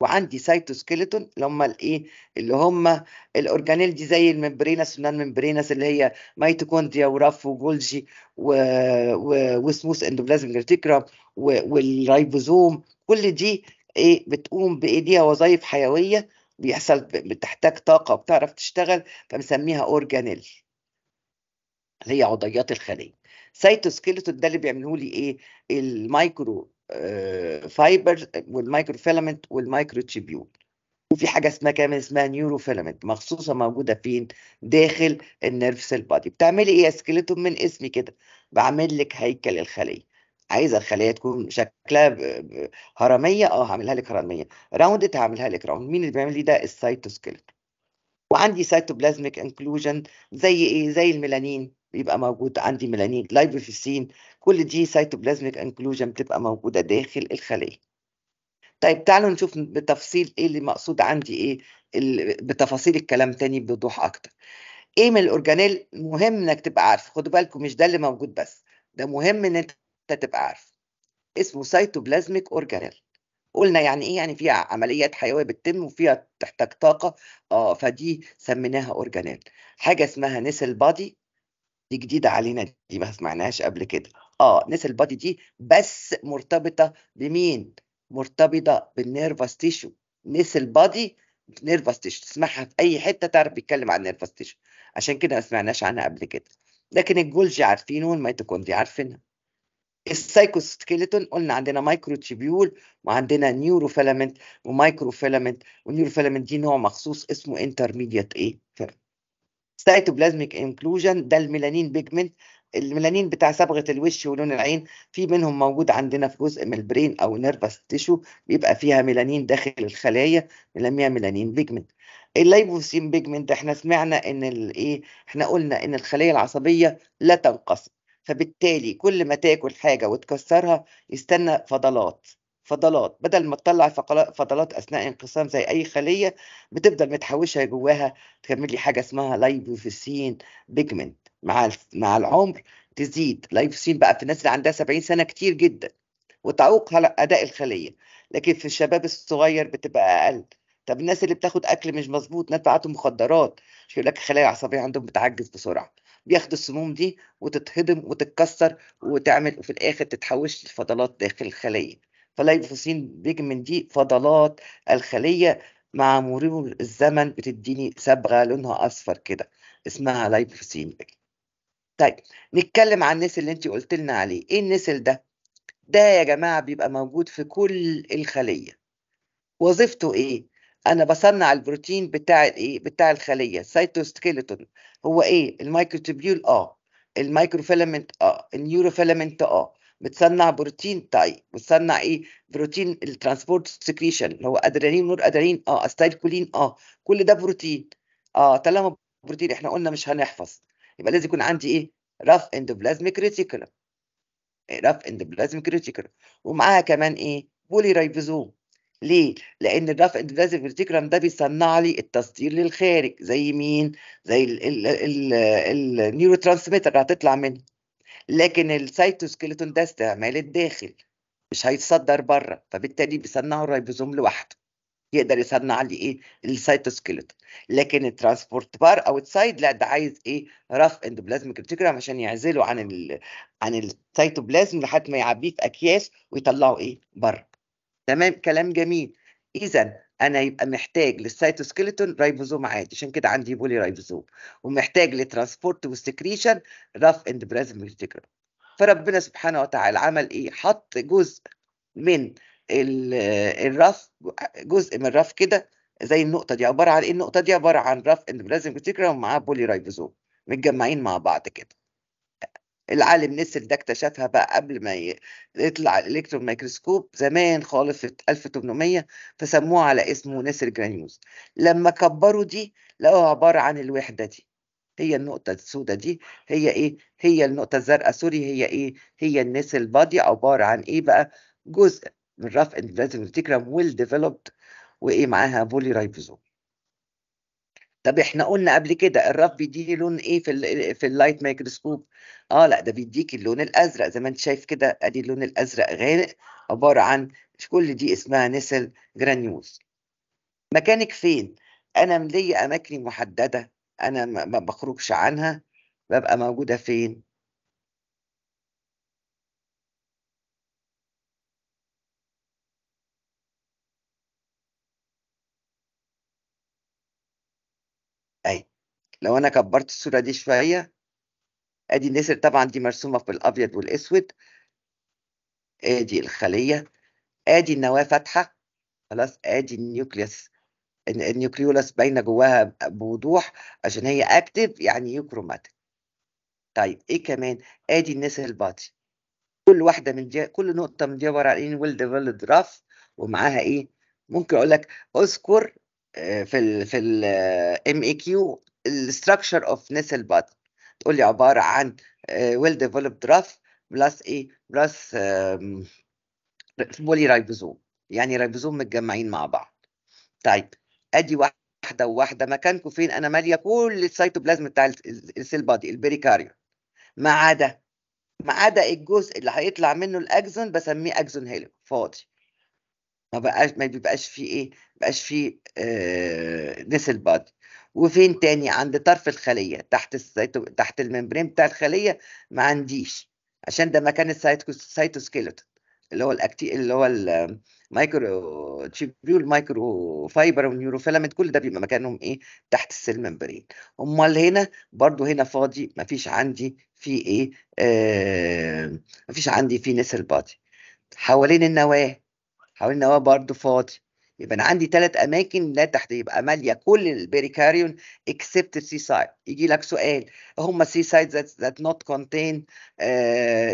وعندي سيتوسكيلتون اللي هم الايه اللي هم الاورجانيل دي زي الممبرينس والنان ممبرينس اللي هي ميتوكوندريا ورف وجولجي وسموث اندوبلازم جرتيكرا والرايبوزوم كل دي ايه بتقوم بايديها وظائف حيويه بيحصل بتحتاج طاقه وبتعرف تشتغل فمسميها اورجانيل اللي هي عضيات الخليه سيتوسكيلتون ده اللي بيعملوا لي ايه المايكرو آه، فايبر والمايكرو فيلمنت والمايكرو تشيبيول وفي حاجه اسمها كمان اسمها نيورو فيلمنت مخصوصه موجوده فين داخل النيرف سيل بادي بتعملي ايه يا سكيلتون من اسمي كده بعمل لك هيكل الخليه عايزه الخليه تكون شكلها هرميه اه هعملها لك هرميه راوند هعملها لك راوند مين اللي بيعمل لي إيه؟ ده السيتوسكلت وعندي سيتوبلازميك انكلوجن زي ايه زي الميلانين بيبقى موجود عندي ميلانين لايبوفيسين كل دي سيتوبلازميك انكلوجن بتبقى موجوده داخل الخليه طيب تعالوا نشوف بالتفصيل ايه اللي مقصود عندي ايه بتفاصيل الكلام تاني بوضوح اكتر ايه من الاورجانيل مهم انك تبقى عارف خدوا بالكم مش ده اللي موجود بس ده مهم ان انت تبقى عارف اسمه سيتوبلازميك اورجانيل قلنا يعني ايه يعني فيها عمليات حيويه بتتم وفيها تحتاج طاقه اه فدي سميناها اورجانيل حاجه اسمها نسل بادي دي جديده علينا دي ما سمعناهاش قبل كده اه نسل بادي دي بس مرتبطه بمين مرتبطه بالنيرفاس تيشو نسل بادي نيرفاس تيشو تسمعها في اي حته تعرف بيتكلم عن نيرفاس تيشو عشان كده ما سمعناش عنها قبل كده لكن الجولجي عارفينه والميتوكوندري عارفينها السايكوسكيلتون قلنا عندنا مايكرو تيبيول وعندنا نيورو فيلامنت ومايكرو فيلمنت والنيورو دي نوع مخصوص اسمه انترميديت ايه سايتوبلازميك انكلوجن ده الميلانين بيجمنت الميلانين بتاع صبغه الوش ولون العين في منهم موجود عندنا في جزء من البرين او نيرفس تيشو بيبقى فيها ميلانين داخل الخلايا بنسميها ميلانين بيجمنت اللايبوسين بيجمنت احنا سمعنا ان الايه احنا قلنا ان الخليه العصبيه لا تنقسم فبالتالي كل ما تاكل حاجه وتكسرها يستنى فضلات فضلات بدل ما تطلع فضلات اثناء انقسام زي اي خليه بتفضل متحوشه جواها تكمل لي حاجه اسمها لايبوفيسين بيجمنت مع مع العمر تزيد لايبوفيسين بقى في الناس اللي عندها 70 سنه كتير جدا وتعوق على اداء الخليه لكن في الشباب الصغير بتبقى اقل طب الناس اللي بتاخد اكل مش مظبوط ناس بتاعتهم مخدرات مش يقول لك الخلايا العصبيه عندهم بتعجز بسرعه بياخدوا السموم دي وتتهضم وتتكسر وتعمل وفي الاخر تتحوش لفضلات داخل الخليه فلايبوفيسين بيجي من دي فضلات الخليه مع مرور الزمن بتديني صبغه لونها اصفر كده اسمها لايبوفيسين طيب نتكلم عن النسل اللي انت قلت لنا عليه ايه النسل ده ده يا جماعه بيبقى موجود في كل الخليه وظيفته ايه انا بصنع البروتين بتاع الايه بتاع الخليه سايتوسكيلتون هو ايه المايكروتوبيول اه المايكروفيلامنت اه النيوروفيلامنت اه بتصنع بروتين طيب بتصنع ايه بروتين الترانسبورت سكريشن اللي هو ادرينالين نور ادرينالين اه استايل كولين اه كل ده بروتين اه طالما بروتين احنا قلنا مش هنحفظ يبقى لازم يكون عندي ايه رف اندوبلازميك ريتيكولم رف اندوبلازميك ريتيكولم ومعاها كمان ايه بولي رايبوزوم ليه؟ لأن الرفع انتفازي فيرتيكرام ده بيصنع لي التصدير للخارج زي مين؟ زي النيورو ترانسميتر اللي هتطلع منه لكن السيتوسكيلتون ده استعمال الداخل مش هيتصدر بره فبالتالي بيصنعوا الريبوزوم لوحده يقدر يصنع لي ايه السيتوسكيلتون. لكن الترانسبورت بار او السايد لا ده عايز ايه رف اندوبلازميك ريتيكولم عشان يعزله عن الـ عن السيتوبلازم لحد ما يعبيه في اكياس ويطلعه ايه بره تمام كلام جميل اذا انا يبقى محتاج للسيتوسكلتون رايبوزوم عادي عشان كده عندي بولي رايبوزوم ومحتاج لترانسبورت والسكريشن راف اند برازم فربنا سبحانه وتعالى عمل ايه حط جزء من الرف جزء من الرف كده زي النقطه دي عباره عن ايه النقطه دي عباره عن رف اند برازم ومعاه بولي رايبوزوم متجمعين مع بعض كده العالم نسل ده اكتشفها بقى قبل ما يطلع الالكترون مايكروسكوب زمان خالص في 1800 فسموها على اسمه نسل جرانيوز لما كبروا دي لقوها عباره عن الوحده دي هي النقطة السوداء دي هي ايه؟ هي النقطة الزرقاء سوري هي ايه؟ هي النسل بادي عبارة عن ايه بقى؟ جزء من رف اند بلازم ديفلوبد وايه معاها بولي رايبوزوم طب احنا قلنا قبل كده الرف بيديني لون ايه في الـ في اللايت مايكروسكوب اه لا ده بيديك اللون الازرق زي ما انت شايف كده ادي اللون الازرق غانق عباره عن كل دي اسمها نسل جرانيوز مكانك فين انا ليا اماكن محدده انا ما بخرجش عنها ببقى موجوده فين اي لو انا كبرت الصوره دي شويه ادي النسر طبعا دي مرسومه في الابيض والاسود ادي الخليه ادي النواه فاتحه خلاص ادي النيوكليوس النيوكليولس باينه جواها بوضوح عشان هي اكتف يعني يوكروماتيك طيب ايه كمان ادي النسر الباطي كل واحده من دي كل نقطه من دي عباره عن ويل ديفلوبد راف ومعاها ايه ممكن اقول لك اذكر آه، في الـ في الام اي كيو الستراكشر اوف نسل بادل تقول لي عباره عن ويل ديفلوبد راف بلس ايه بلس بولي رايبوزوم يعني رايبوزوم متجمعين مع بعض طيب ادي واحده وواحده مكانكم فين انا ماليه كل السيتوبلازم بتاع السيل بادي البريكاريو ما عدا ما عدا الجزء اللي هيطلع منه الاكزون بسميه اكزون هيلو فاضي ما بقاش ما بيبقاش فيه إيه ما في فيه آه، نسل بادي وفين تاني عند طرف الخلية تحت السيتو تحت الممبرين بتاع الخلية ما عنديش، عشان ده مكان السايتكو اللي هو الأكتي اللي هو المايكرو تشيبيول مايكرو فايبر ونيوروفيلامنت كل ده بيبقى مكانهم إيه تحت السلمبرين أمال هنا برضه هنا فاضي ما فيش عندي فيه إيه آه ما فيش عندي فيه نسل بادي حوالين النواة حوالين النواه برضه فاضي يبقى انا عندي ثلاث اماكن لا تحت يبقى ماليه كل البريكاريون اكسبت السي سايد يجي لك سؤال هم سي سايد ذات نوت كونتين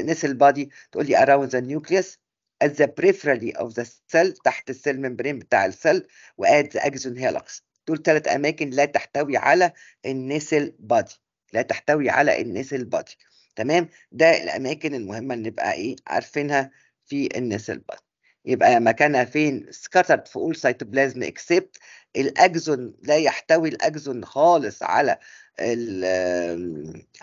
نسل بادي تقول لي اراوند ذا نيوكليس ات ذا بريفرالي اوف ذا سيل تحت السيل ممبرين بتاع السيل واد ذا اكزون هيلكس دول ثلاث اماكن لا تحتوي على النسل بادي لا تحتوي على النسل بادي تمام ده الاماكن المهمه اللي نبقى ايه عارفينها في النسل بادي يبقى مكانها فين سكاترد في اول سيتوبلازم اكسبت الاكزون لا يحتوي الاكزون خالص على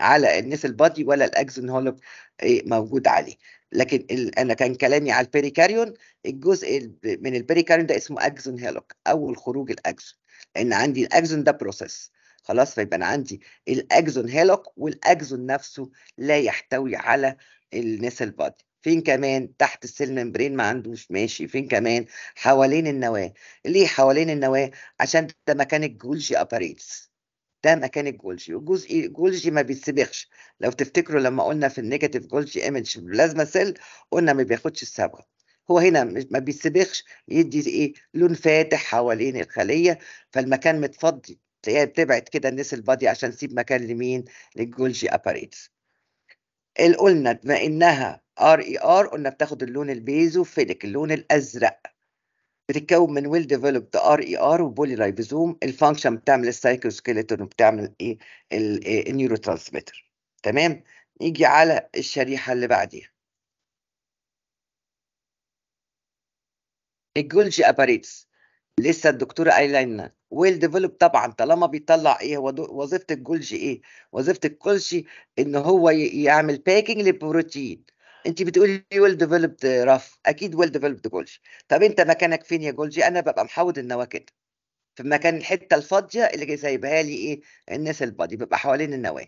على النسل بادي ولا الاكزون هولوك إيه، موجود عليه لكن انا كان كلامي على البريكاريون الجزء من البريكاريون ده اسمه اكزون هيلوك اول خروج الاكزون لان عندي الاكزون ده بروسيس خلاص فيبقى انا عندي الاكزون هيلوك والاكزون نفسه لا يحتوي على النسل بادي فين كمان تحت السيل ممبرين ما عندوش ماشي فين كمان حوالين النواه ليه حوالين النواه عشان ده مكان الجولجي اباريتس ده مكان الجولجي والجزء الجولجي ما بيتسبخش لو تفتكروا لما قلنا في النيجاتيف جولجي ايمج بلازما سيل قلنا ما بياخدش الصبغه هو هنا ما بيتسبخش يدي ايه لون فاتح حوالين الخليه فالمكان متفضي تلاقيها بتبعد كده الناس البادي عشان تسيب مكان لمين للجولجي اباريتس قلنا بما انها ار اي ار قلنا بتاخد اللون البيزوفيليك اللون الازرق بتتكون من ويل ديفلوبد ار اي ار وبولي رايبوزوم الفانكشن بتعمل السايكوسكيلتون وبتعمل ايه النيورو إيه؟ ترانسميتر تمام نيجي على الشريحه اللي بعديها الجولجي اباريتس لسه الدكتوره قايله لنا ويل ديفلوب طبعا طالما بيطلع ايه وظيفه الجولجي ايه وظيفه الجولجي ان هو يعمل باكينج للبروتين انت بتقولي ويل ديفلوبد رف اكيد ويل ديفلوبد جولجي طب انت مكانك فين يا جولجي انا ببقى محاوض النواه كده في مكان الحته الفاضيه اللي سايبها لي ايه الناس البادي بيبقى حوالين النواه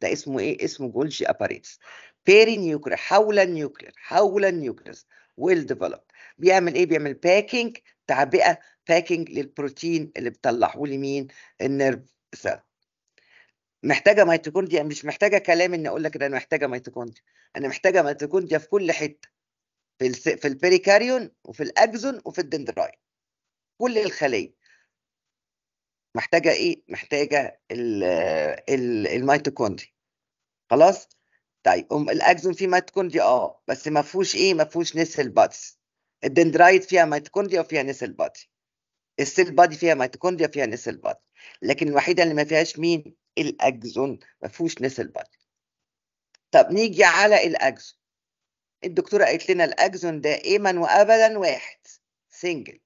ده اسمه ايه اسمه جولجي اباريتس بيري نيوكلير حول النيوكلير حول النيوكلير ويل ديفلوب بيعمل ايه بيعمل باكينج تعبئه باكينج للبروتين اللي بتطلعه لي مين النيرف سيل محتاجه ميتوكونديا مش محتاجه كلام اني اقول لك ان انا محتاجه ميتوكونديا انا محتاجه ميتوكونديا في كل حته في الس... في البريكاريون وفي الاكزون وفي الدندرايت كل الخليه محتاجه ايه محتاجه الميتوكوندريا خلاص طيب ام الاكزون فيه ميتوكوندريا اه بس ما فيهوش ايه ما فيهوش نسل بادز الدندرايت فيها ميتوكوندريا وفيها نسل بادي السيل بادي فيها ميتوكوندريا فيها نسل بادي لكن الوحيده اللي ما فيهاش مين الاكزون ما فيهوش نسل بادي طب نيجي على الاكزون الدكتوره قالت لنا الاكزون دائما وابدا واحد سنجل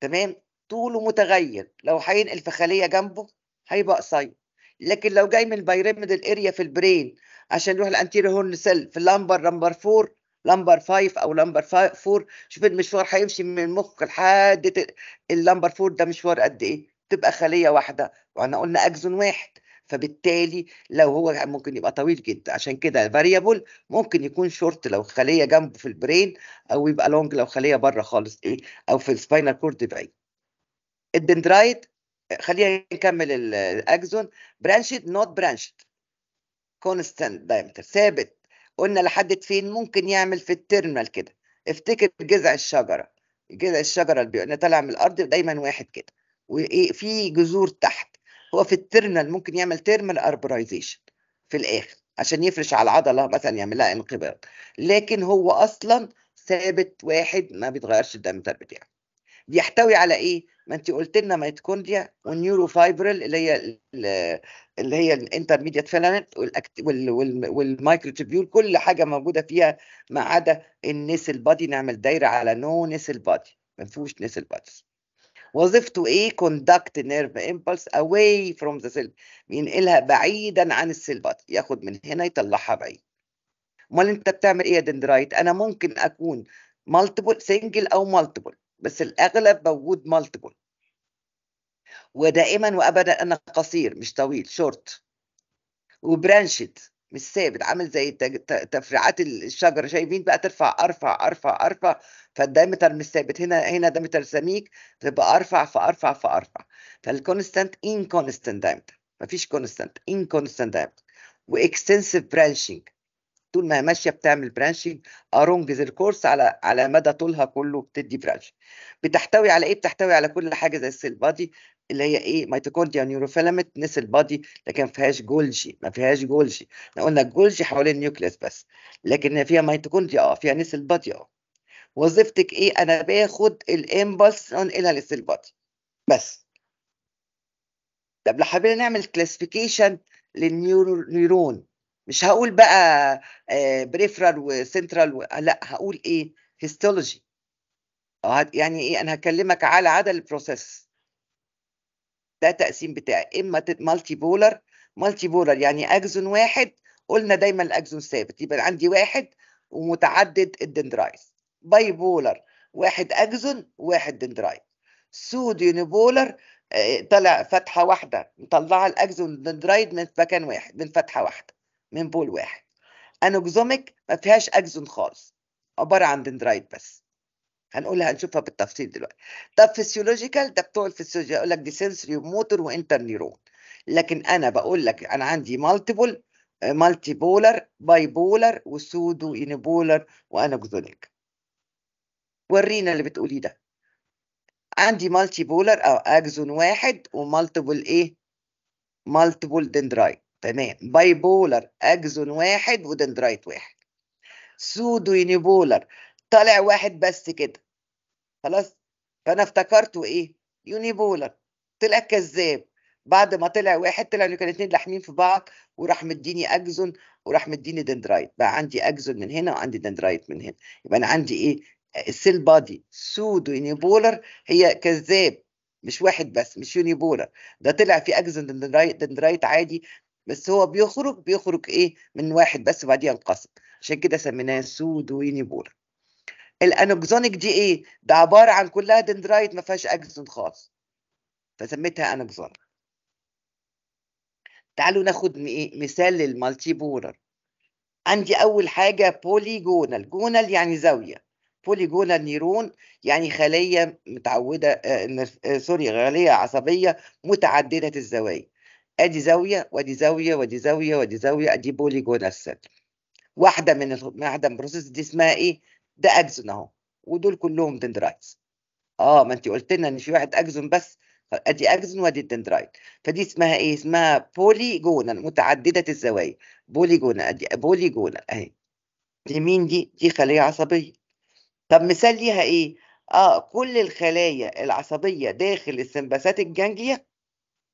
تمام طوله متغير لو هينقل في خليه جنبه هيبقى قصير لكن لو جاي من البيراميدال اريا في البرين عشان يروح الانتيريور هورن سيل في اللامبر نمبر 4 لمبر 5 او لمبر 4 شوف المشوار هيمشي من مخك لحد اللمبر 4 ده مشوار قد ايه تبقى خليه واحده واحنا قلنا اكزون واحد فبالتالي لو هو ممكن يبقى طويل جدا عشان كده الفاريبل ممكن يكون شورت لو خليه جنبه في البرين او يبقى لونج لو خليه بره خالص ايه او في السباينال كورد بعيد الدندرايت خلينا نكمل الاكزون برانشد نوت برانشد كونستانت دايمتر ثابت قلنا لحد فين ممكن يعمل في الترمينال كده افتكر جذع الشجره جذع الشجره اللي بيقولنا طالع من الارض دايما واحد كده وفي جذور تحت هو في الترمينال ممكن يعمل تيرمال اربرايزيشن في الاخر عشان يفرش على العضله مثلا يعمل لها انقباض لكن هو اصلا ثابت واحد ما بيتغيرش الدم بتاعه بيحتوي على ايه ما انت قلت لنا والنيورو فايبرل اللي هي اللي هي الانترميديت والمايكرو تبيول كل حاجه موجوده فيها ما عدا النسل البادي نعمل دايره على نو نسل البادي ما فيهوش نسل البادي وظيفته ايه كوندكت نيرف امبلس اواي فروم ذا سيل بينقلها بعيدا عن السيل بادي ياخد من هنا يطلعها بعيد امال انت بتعمل ايه يا دندرايت انا ممكن اكون مالتيبل سنجل او مالتيبل بس الاغلب موجود مالتيبل ودائما وابدا انا قصير مش طويل شورت وبرانشد مش ثابت عامل زي تفريعات الشجره شايفين بقى ترفع ارفع ارفع ارفع فالدايمتر مش ثابت هنا هنا دايمتر سميك تبقى ارفع فارفع فارفع فالكونستانت كونستانت دايمتر مفيش كونستانت كونستانت دايمتر واكستنسيف برانشنج طول ما هي ماشيه بتعمل برانشنج ارونج ذا الكورس على على مدى طولها كله بتدي برانش بتحتوي على ايه بتحتوي على كل حاجه زي السيل بادي اللي هي ايه ميتوكوندريا نيوروفيلامنت نسل بادي لكن ما فيهاش جولجي ما فيهاش جولجي احنا قلنا الجولجي حوالين النيوكليس بس لكن فيها ميتوكوندريا اه فيها نسل بادي اه وظيفتك ايه انا باخد الامبلس انقلها للسيل بادي بس طب لو حبينا نعمل كلاسيفيكيشن للنيورون مش هقول بقى بريفرال آه، وسنترال لا هقول ايه هيستولوجي يعني ايه انا هكلمك على عدد البروسيس ده تقسيم بتاعي اما مالتي بولر مالتي بولر يعني اكزون واحد قلنا دايما الاكزون ثابت يبقى عندي واحد ومتعدد الدندرايت باي بولر واحد اكزون واحد دندرايت سوديون بولر طلع فتحه واحده مطلعه الاكزون دندرايت من مكان واحد من فتحه واحده من بول واحد انوكزوميك ما فيهاش اكزون خالص عباره عن دندرايت بس هنقولها هنشوفها بالتفصيل دلوقتي طب فيسيولوجيكال ده بتوع الفسيولوجيا يقول لك دي سنسوري وموتور وانتر نيرون لكن انا بقول لك انا عندي مالتيبل مالتي بولر باي بولر وسودو ينبولر وانوكزوميك ورينا اللي بتقوليه ده عندي مالتي بولر او اكزون واحد ومالتيبل ايه مالتيبل دندرايت تمام باي بولر اكزون واحد ودندرايت واحد سودو يونيبولر طالع واحد بس كده خلاص فانا افتكرته ايه يونيبولر طلع كذاب بعد ما طلع واحد طلع انه كان اتنين لاحمين في بعض وراح مديني اكزون وراح مديني دندرايت بقى عندي اكزون من هنا وعندي دندرايت من هنا يبقى انا عندي ايه السيل بادي سودو يونيبولر هي كذاب مش واحد بس مش يونيبولر ده طلع في اكزون دندرايت, دندرايت عادي بس هو بيخرج بيخرج ايه من واحد بس وبعديها ينقسم عشان كده سميناه سودوينيبورا الانوكزونيك دي ايه ده عباره عن كلها دندرايت ما فيهاش اكزون خالص فسميتها انوكزونيك تعالوا ناخد إيه؟ مثال للمالتي بورر عندي اول حاجه بوليجونال جونال يعني زاويه بوليجونال نيرون يعني خليه متعوده آه, آه، سوري خليه عصبيه متعدده الزوايا ادي زاويه وادي زاويه وادي زاويه وادي زاويه ادي بوليجونال سيل واحده من واحده من البروسيس دي اسمها ايه ده اكزون اهو ودول كلهم دندرايتس اه ما انت قلت لنا ان في واحد اكزون بس ادي اكزون وادي الدندرايت فدي اسمها ايه اسمها بوليجونال متعدده الزوايا بوليجونال ادي بوليجونال اهي دي مين دي دي خليه عصبيه طب مثال ليها ايه اه كل الخلايا العصبيه داخل السمباثيك جانجليا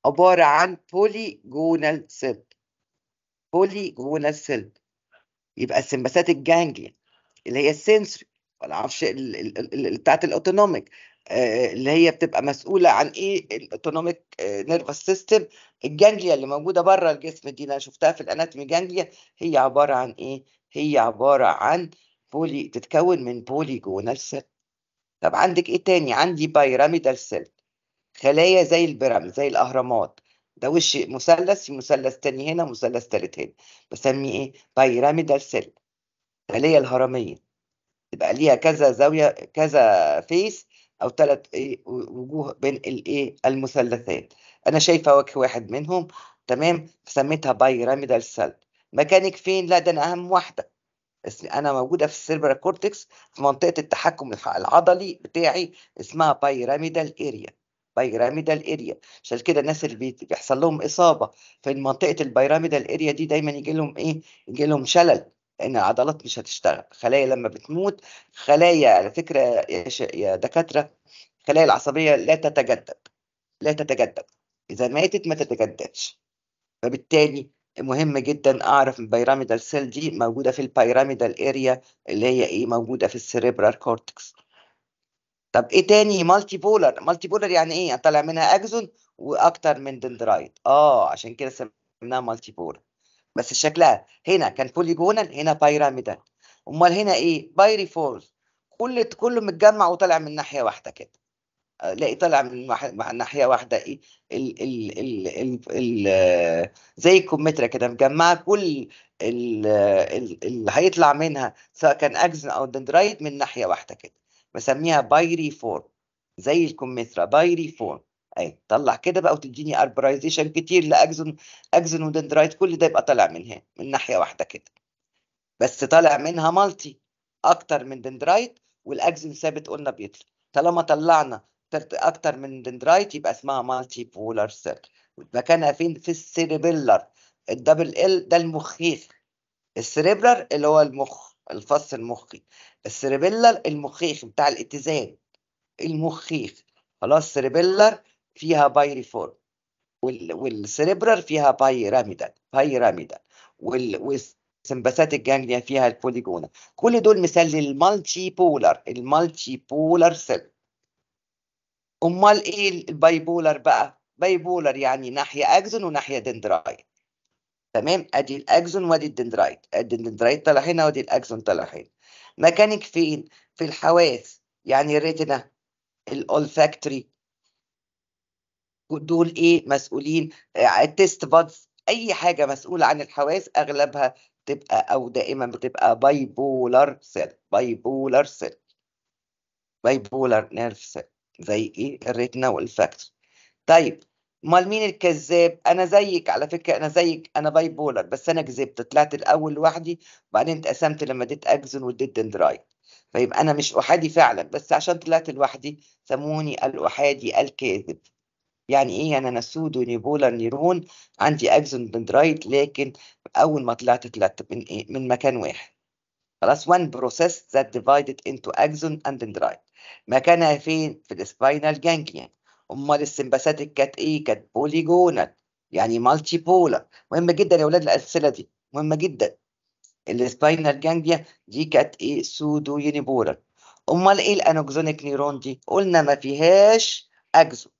عبارة عن بوليجونال سيل بوليجونال سيلب يبقى السمباسات الجانجلي اللي هي السنسري ولا عارفش بتاعت الاوتونوميك آه، اللي هي بتبقى مسؤولة عن ايه الاوتونوميك نيرفس آه، سيستم الجانجليا اللي موجودة بره الجسم دي انا شفتها في الاناتومي جانجليا هي عبارة عن ايه هي عبارة عن بولي تتكون من بوليجونال سيل طب عندك ايه تاني عندي بيراميدال سيل خلايا زي البرم زي الاهرامات ده وش مثلث في مثلث تاني هنا مثلث تالت هنا بسميه ايه بيراميدال سيل خليه الهرميه تبقى ليها كذا زاويه كذا فيس او ثلاث ايه وجوه بين الايه المثلثات انا شايفه وجه واحد منهم تمام سميتها بيراميدال سيل مكانك فين لا ده انا اهم واحده انا موجوده في السيربرا كورتكس في منطقه التحكم العضلي بتاعي اسمها بيراميدال اريا بايراميدال اريا عشان كده الناس اللي بيحصل لهم اصابه في منطقه البيراميدال اريا دي دايما يجي لهم ايه يجي لهم شلل لان العضلات مش هتشتغل خلايا لما بتموت خلايا على فكره يا, ش... يا دكاتره الخلايا العصبيه لا تتجدد لا تتجدد اذا ماتت ما تتجددش فبالتالي مهم جدا اعرف البيراميدال سيل دي موجوده في البيراميدال اريا اللي هي ايه موجوده في السريبرال كورتكس طب ايه تاني مالتي بولر مالتي بولر يعني ايه طلع منها اكزون واكتر من دندرايت اه عشان كده سميناها مالتي بولر بس شكلها هنا كان بوليجونال هنا بايراميدال امال هنا ايه بايري فورز كل كله متجمع وطالع من ناحيه واحده كده الاقي آه، طالع من ناحيه واحده ايه ال ال ال ال ال آه، زي الكمتره كده مجمعه كل ال آه، ال اللي هيطلع منها سواء كان اكزن او دندرايت من ناحيه واحده كده بسميها بايري فورم زي الكمثرى بايري فورم اي طلع كده بقى وتديني اربرايزيشن كتير لاكزون اكزون ودندرايت كل ده يبقى طالع منها من ناحيه واحده كده بس طالع منها مالتي اكتر من دندرايت والاكزون ثابت قلنا بيطلع طالما طلعنا اكتر من دندرايت يبقى اسمها مالتي بولار سيل مكانها فين في السيريبيلر الدبل ال ده المخيخ السريبلر اللي هو المخ الفص المخي السيربيلر المخيخ بتاع الاتزان المخيخ خلاص سيربيلر فيها بايريفورم والسيريبرال فيها بايراميدال بايراميدال والسمباثاتيك جانجليا فيها البوليجونا كل دول مثال للمالتي بولر المالتي بولر سيل امال ايه البايبولر بقى بايبولر يعني ناحيه اكزون وناحيه دندرايت تمام ادي الاكزون وادي الدندرايت ادي الدندرايت طالع هنا وادي الاكزون طالع هنا مكانك فين في الحواس يعني الريتنا الاولفاكتوري دول ايه مسؤولين آه، التيست بادز اي حاجه مسؤوله عن الحواس اغلبها تبقى او دائما بتبقى باي سيل باي سيل باي نيرف سيل زي ايه الريتنا والفاكتوري طيب امال مين الكذاب انا زيك على فكره انا زيك انا باي بولر بس انا كذبت طلعت الاول لوحدي وبعدين اتقسمت لما اديت اكزون واديت دندرايت فيبقى انا مش احادي فعلا بس عشان طلعت لوحدي سموني الاحادي الكاذب يعني ايه يعني انا سودو ونيبولا نيرون عندي اكزون دندرايت لكن اول ما طلعت طلعت من ايه من مكان واحد خلاص one process that divided into axon and dendrite مكانها فين في الاسباينال جانجليان امال السمباثاتيك كانت ايه كانت بوليجونال يعني مالتي بولر مهمه جدا يا اولاد الاسئله دي مهمه جدا السباينال جانجليا دي كانت ايه سودو يونيبولر امال ايه الانوكزونيك نيرون دي قلنا ما فيهاش اجزو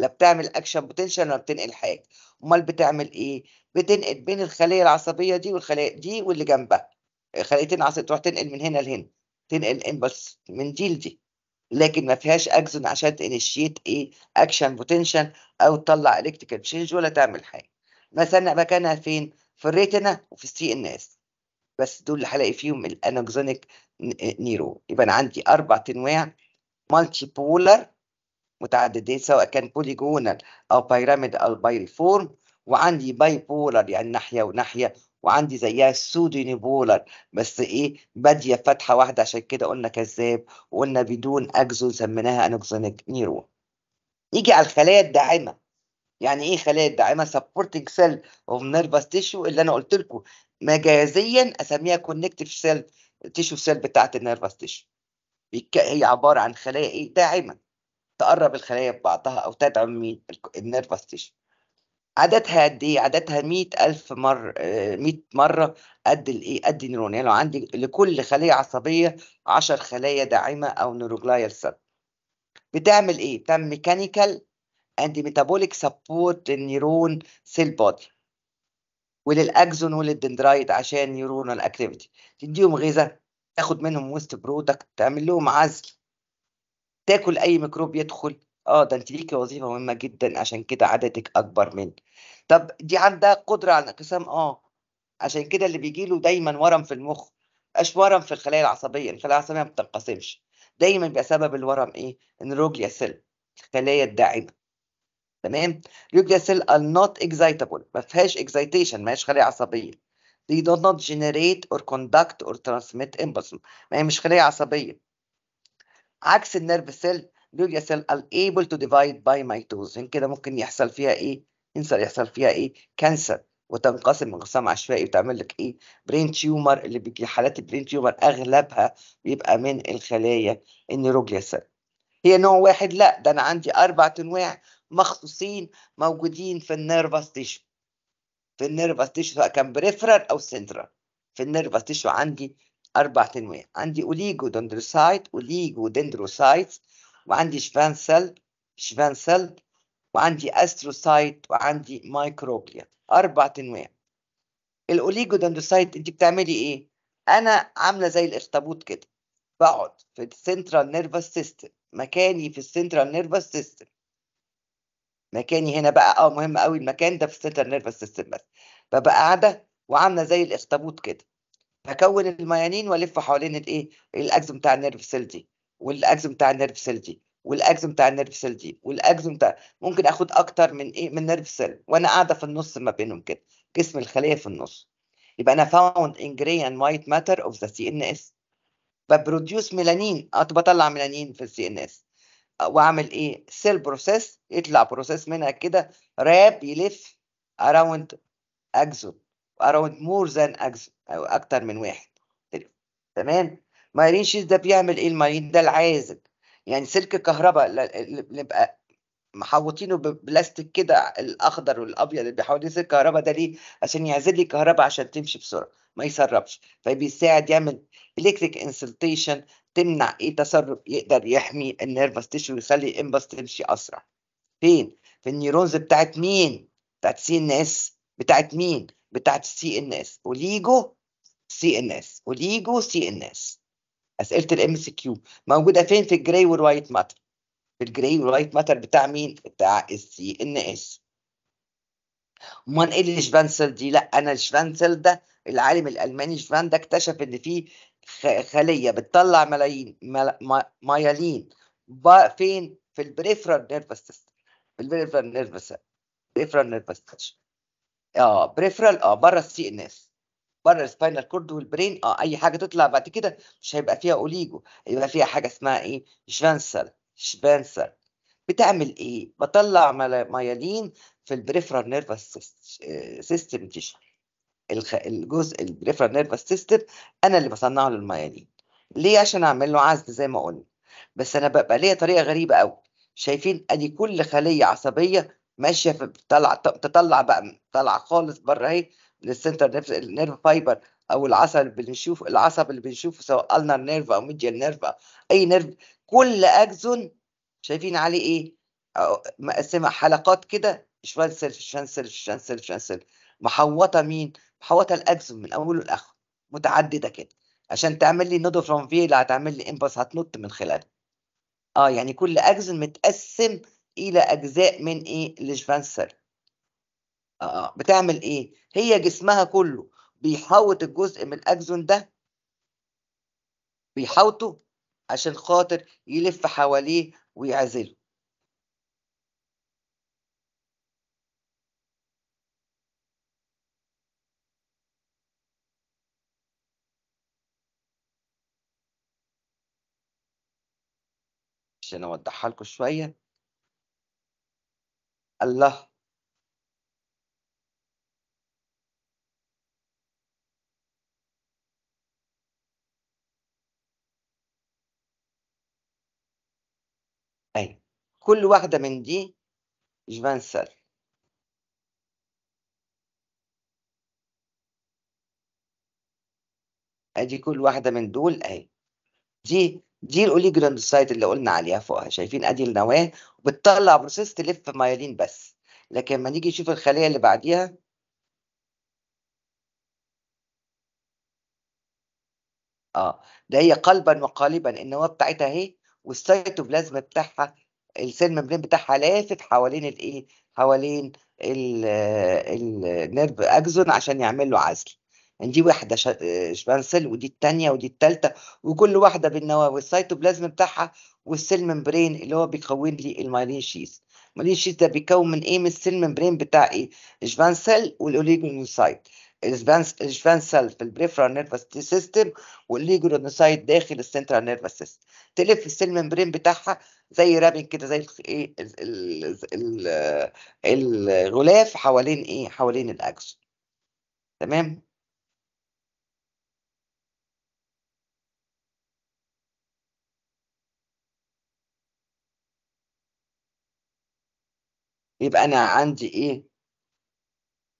لا بتعمل اكشن بوتنشال ولا بتنقل حاجه امال بتعمل ايه بتنقل بين الخليه العصبيه دي والخليه دي واللي جنبها خليتين عصبيه تروح تنقل من هنا لهنا تنقل امبلس من دي لدي لكن ما فيهاش اكزون عشان تنشيت ايه اكشن بوتنشن او تطلع الكتريكال تشينج ولا تعمل حاجه مثلا مكانها فين في الريتنا وفي السي ان اس بس دول اللي هلاقي فيهم الاناكزونيك نيرو يبقى انا عندي اربع انواع مالتي بولر متعددين سواء كان بوليجونال او بيراميد او بايريفورم وعندي باي بولر يعني ناحيه وناحيه وعندي زيها سوداني بولر بس ايه باديه فتحه واحده عشان كده قلنا كذاب وقلنا بدون اكزون سميناها انوكسينيك نيرو نيجي على الخلايا الداعمه يعني ايه خلايا الداعمه سبورتنج سيل اوف نيرفس تيشو اللي انا قلت لكم مجازيا اسميها كونكتيف سيل تيشو سيل بتاعه النيرفس تيشو هي عباره عن خلايا ايه داعمه تقرب الخلايا ببعضها او تدعم مين النيرفس تيشو عددها قد ايه عددها مئة ألف مر 100 آه، مرة قد الايه قد نيرون يعني لو عندي لكل خلية عصبية 10 خلايا داعمة أو نيروجلايال سب بتعمل ايه بتعمل ميكانيكال اند ميتابوليك سبورت للنيرون سيل بودي وللاكزون وللدندرايت عشان نيورونال اكتيفيتي تديهم غذاء تاخد منهم ويست برودكت تعمل لهم عزل تاكل اي ميكروب يدخل اه ده انت ليكي وظيفه مهمه جدا عشان كده عددك اكبر من طب دي عندها قدره على الانقسام اه عشان كده اللي بيجي له دايما ورم في المخ مش ورم في الخلايا العصبيه الخلايا العصبيه ما بتنقسمش دايما بيبقى سبب الورم ايه الروجليا سيل الخلايا الداعمه تمام الروجليا سيل ار نوت اكسايتابل ما فيهاش اكسايتيشن ما هيش خلايا عصبيه دي دونت نوت جينيريت اور كوندكت اور ترانسميت امبلس ما هي مش خلايا عصبية عكس النيرف سيل Julia cell unable to divide by mitosis يعني كده ممكن يحصل فيها ايه انسر يحصل فيها ايه كانسر وتنقسم انقسام عشوائي وتعمل لك ايه برين تيومر اللي بيجي حالات البرين تيومر اغلبها بيبقى من الخلايا النيوروجليا سيل هي نوع واحد لا ده انا عندي اربع انواع مخصوصين موجودين في النيرفس تيشو في النيرفس تيشو سواء كان بريفرال او سنترال في النيرفس تيشو عندي اربع انواع عندي اوليجو دندروسايت اوليجو دندروسايتس وعندي شفان سيل شفان سيل وعندي استروسايت وعندي مايكروبليا اربع انواع الاوليجودندروسايت انت بتعملي ايه انا عامله زي الاخطبوط كده بقعد في السنترال نيرفس سيستم مكاني في السنترال نيرفس سيستم مكاني هنا بقى اه مهم قوي المكان ده في السنترال نيرفس سيستم بس ببقى قاعده وعامله زي الاخطبوط كده بكون الميانين والف حوالين الايه الاجزم بتاع النيرف سيل دي والاكزون بتاع النيرف سيل دي والاكزون بتاع النيرف سيل دي والاكزون بتاع ممكن اخد اكتر من ايه من نيرف سيل وانا قاعده في النص ما بينهم كده جسم الخليه في النص يبقى انا فاوند ان جراي اند وايت ماتر اوف ذا سي ان اس ببروديوس ميلانين اه بطلع ميلانين في السي ان اس واعمل ايه سيل بروسيس يطلع بروسيس منها كده راب يلف اراوند اكزو اراوند مور ذان اكزو او اكتر من واحد تمام ما شيز ده بيعمل ايه المريض ده العازل يعني سلك كهرباء نبقى محوطينه ببلاستيك كده الاخضر والابيض اللي بيحاول سلك كهرباء ده ليه عشان يعزل لي كهرباء عشان تمشي بسرعه ما يسربش فبيساعد يعمل الكتريك انسلتيشن تمنع ايه تسرب يقدر يحمي النيرفس تيشو ويخلي الامبس تمشي اسرع فين في النيورونز بتاعت مين بتاعت سي ان اس بتاعت مين بتاعت سي ان اس وليجو سي ان اس وليجو سي ان اس اسئله الام اس كيو موجوده فين في الجراي والوايت ماتر في الجراي والوايت ماتر بتاع مين بتاع السي ان اس امال ايه اللي شفانسل دي لا انا شفانسل ده العالم الالماني شفان ده اكتشف ان في خليه بتطلع ملايين ميالين فين في البريفرال نيرفس سيستم في البريفرال نيرفس بريفرال نيرفس اه بريفرال اه بره السي ان اس بره السباينال كورد والبرين اه اي حاجه تطلع بعد كده مش هيبقى فيها اوليجو هيبقى فيها حاجه اسمها ايه شفانسر شفانسر بتعمل ايه بطلع ميالين في البريفرال نيرفس سيستم تيشن الجزء البريفرال نيرفس سيستم انا اللي بصنعه للميالين ليه عشان اعمل له عزل زي ما قلنا بس انا ببقى ليا طريقه غريبه قوي شايفين ادي كل خليه عصبيه ماشيه في بتطلع تطلع بقى طالعه خالص بره اهي للسنتر نيرف النيرف فايبر او العصب اللي بنشوف العصب اللي بنشوفه سواء النر نيرف او ميديال نيرف اي نيرف كل اكزون شايفين عليه ايه مقسمه حلقات كده شفانسل شفانسل شفانسل شفانسل محوطه مين محوطه الاكزون من اوله لاخره متعدده كده عشان تعمل لي نودو فروم في اللي هتعمل لي امباس هتنط من خلالها اه يعني كل اكزون متقسم الى اجزاء من ايه الجفانسل آه، آه، بتعمل ايه هي جسمها كله بيحوط الجزء من الاكزون ده بيحوطه عشان خاطر يلف حواليه ويعزله عشان اوضحها لكم شويه الله كل واحدة من دي جبان سال ادي كل واحدة من دول اهي دي دي الاوليجراندوسايت اللي قلنا عليها فوقها شايفين ادي النواة وبتطلع بروسيس تلف مايلين بس لكن لما نيجي نشوف الخلية اللي بعديها اه ده هي قلبا وقالبا النواة بتاعتها اهي والسيتوبلازم بتاعها السيل ممبرين بتاعها لافت حوالين الايه حوالين النيرف اكزون عشان يعمل له عزل يعني دي واحده شبان سيل ودي الثانيه ودي الثالثه وكل واحده بالنواه والسيتوبلازم بتاعها والسيل ممبرين اللي هو بيكون لي المايلين شيز المايلين شيز ده بيكون من ايه من السيل ممبرين بتاع ايه شبان سيل والاوليجونوسايت الشبان سيل في البريفرال نيرفس سيستم والليجونوسايت داخل السنترال نيرفس سيستم تلف السيل ممبرين بتاعها زي رابين كده زي ايه الغلاف حوالين ايه حوالين الاكسون تمام يبقى انا عندي ايه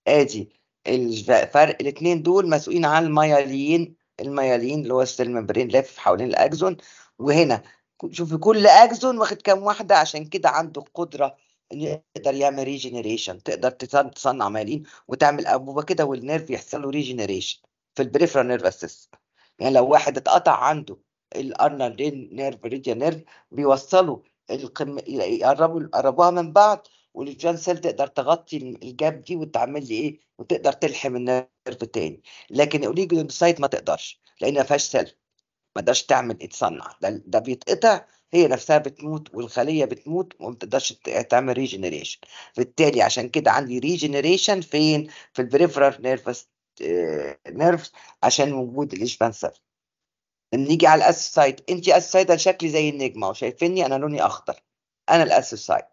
ادي الفرق الاثنين دول مسؤولين عن الميالين الميالين اللي هو السيل ميمبرين لافف حوالين الاكزون وهنا شوفي كل اكزون واخد كام واحده عشان كده عنده القدره انه يقدر يعمل ريجنريشن تقدر تصنع ميلين وتعمل انبوبه كده والنيرف يحصل له ريجنريشن في البريفرال نيرف سيستم يعني لو واحد اتقطع عنده الارنر نيرف ريجن نيرف بيوصلوا القم... يقربوا يقربوها من بعض والجوان سيل تقدر تغطي الجاب دي وتعمل لي ايه وتقدر تلحم النيرف تاني لكن الاوليجونوسايت ما تقدرش لان ما فيهاش سيل ما تقدرش تعمل اتصنع ده, ده بيتقطع هي نفسها بتموت والخليه بتموت وما بتقدرش تعمل ريجنريشن بالتالي عشان كده عندي ريجنريشن فين في البريفرال نيرفس نيرفس عشان وجود الاشبانسر نيجي على الاسوسايت انت اسوسايت شكلي زي النجمه وشايفيني انا لوني اخضر انا الاسوسايت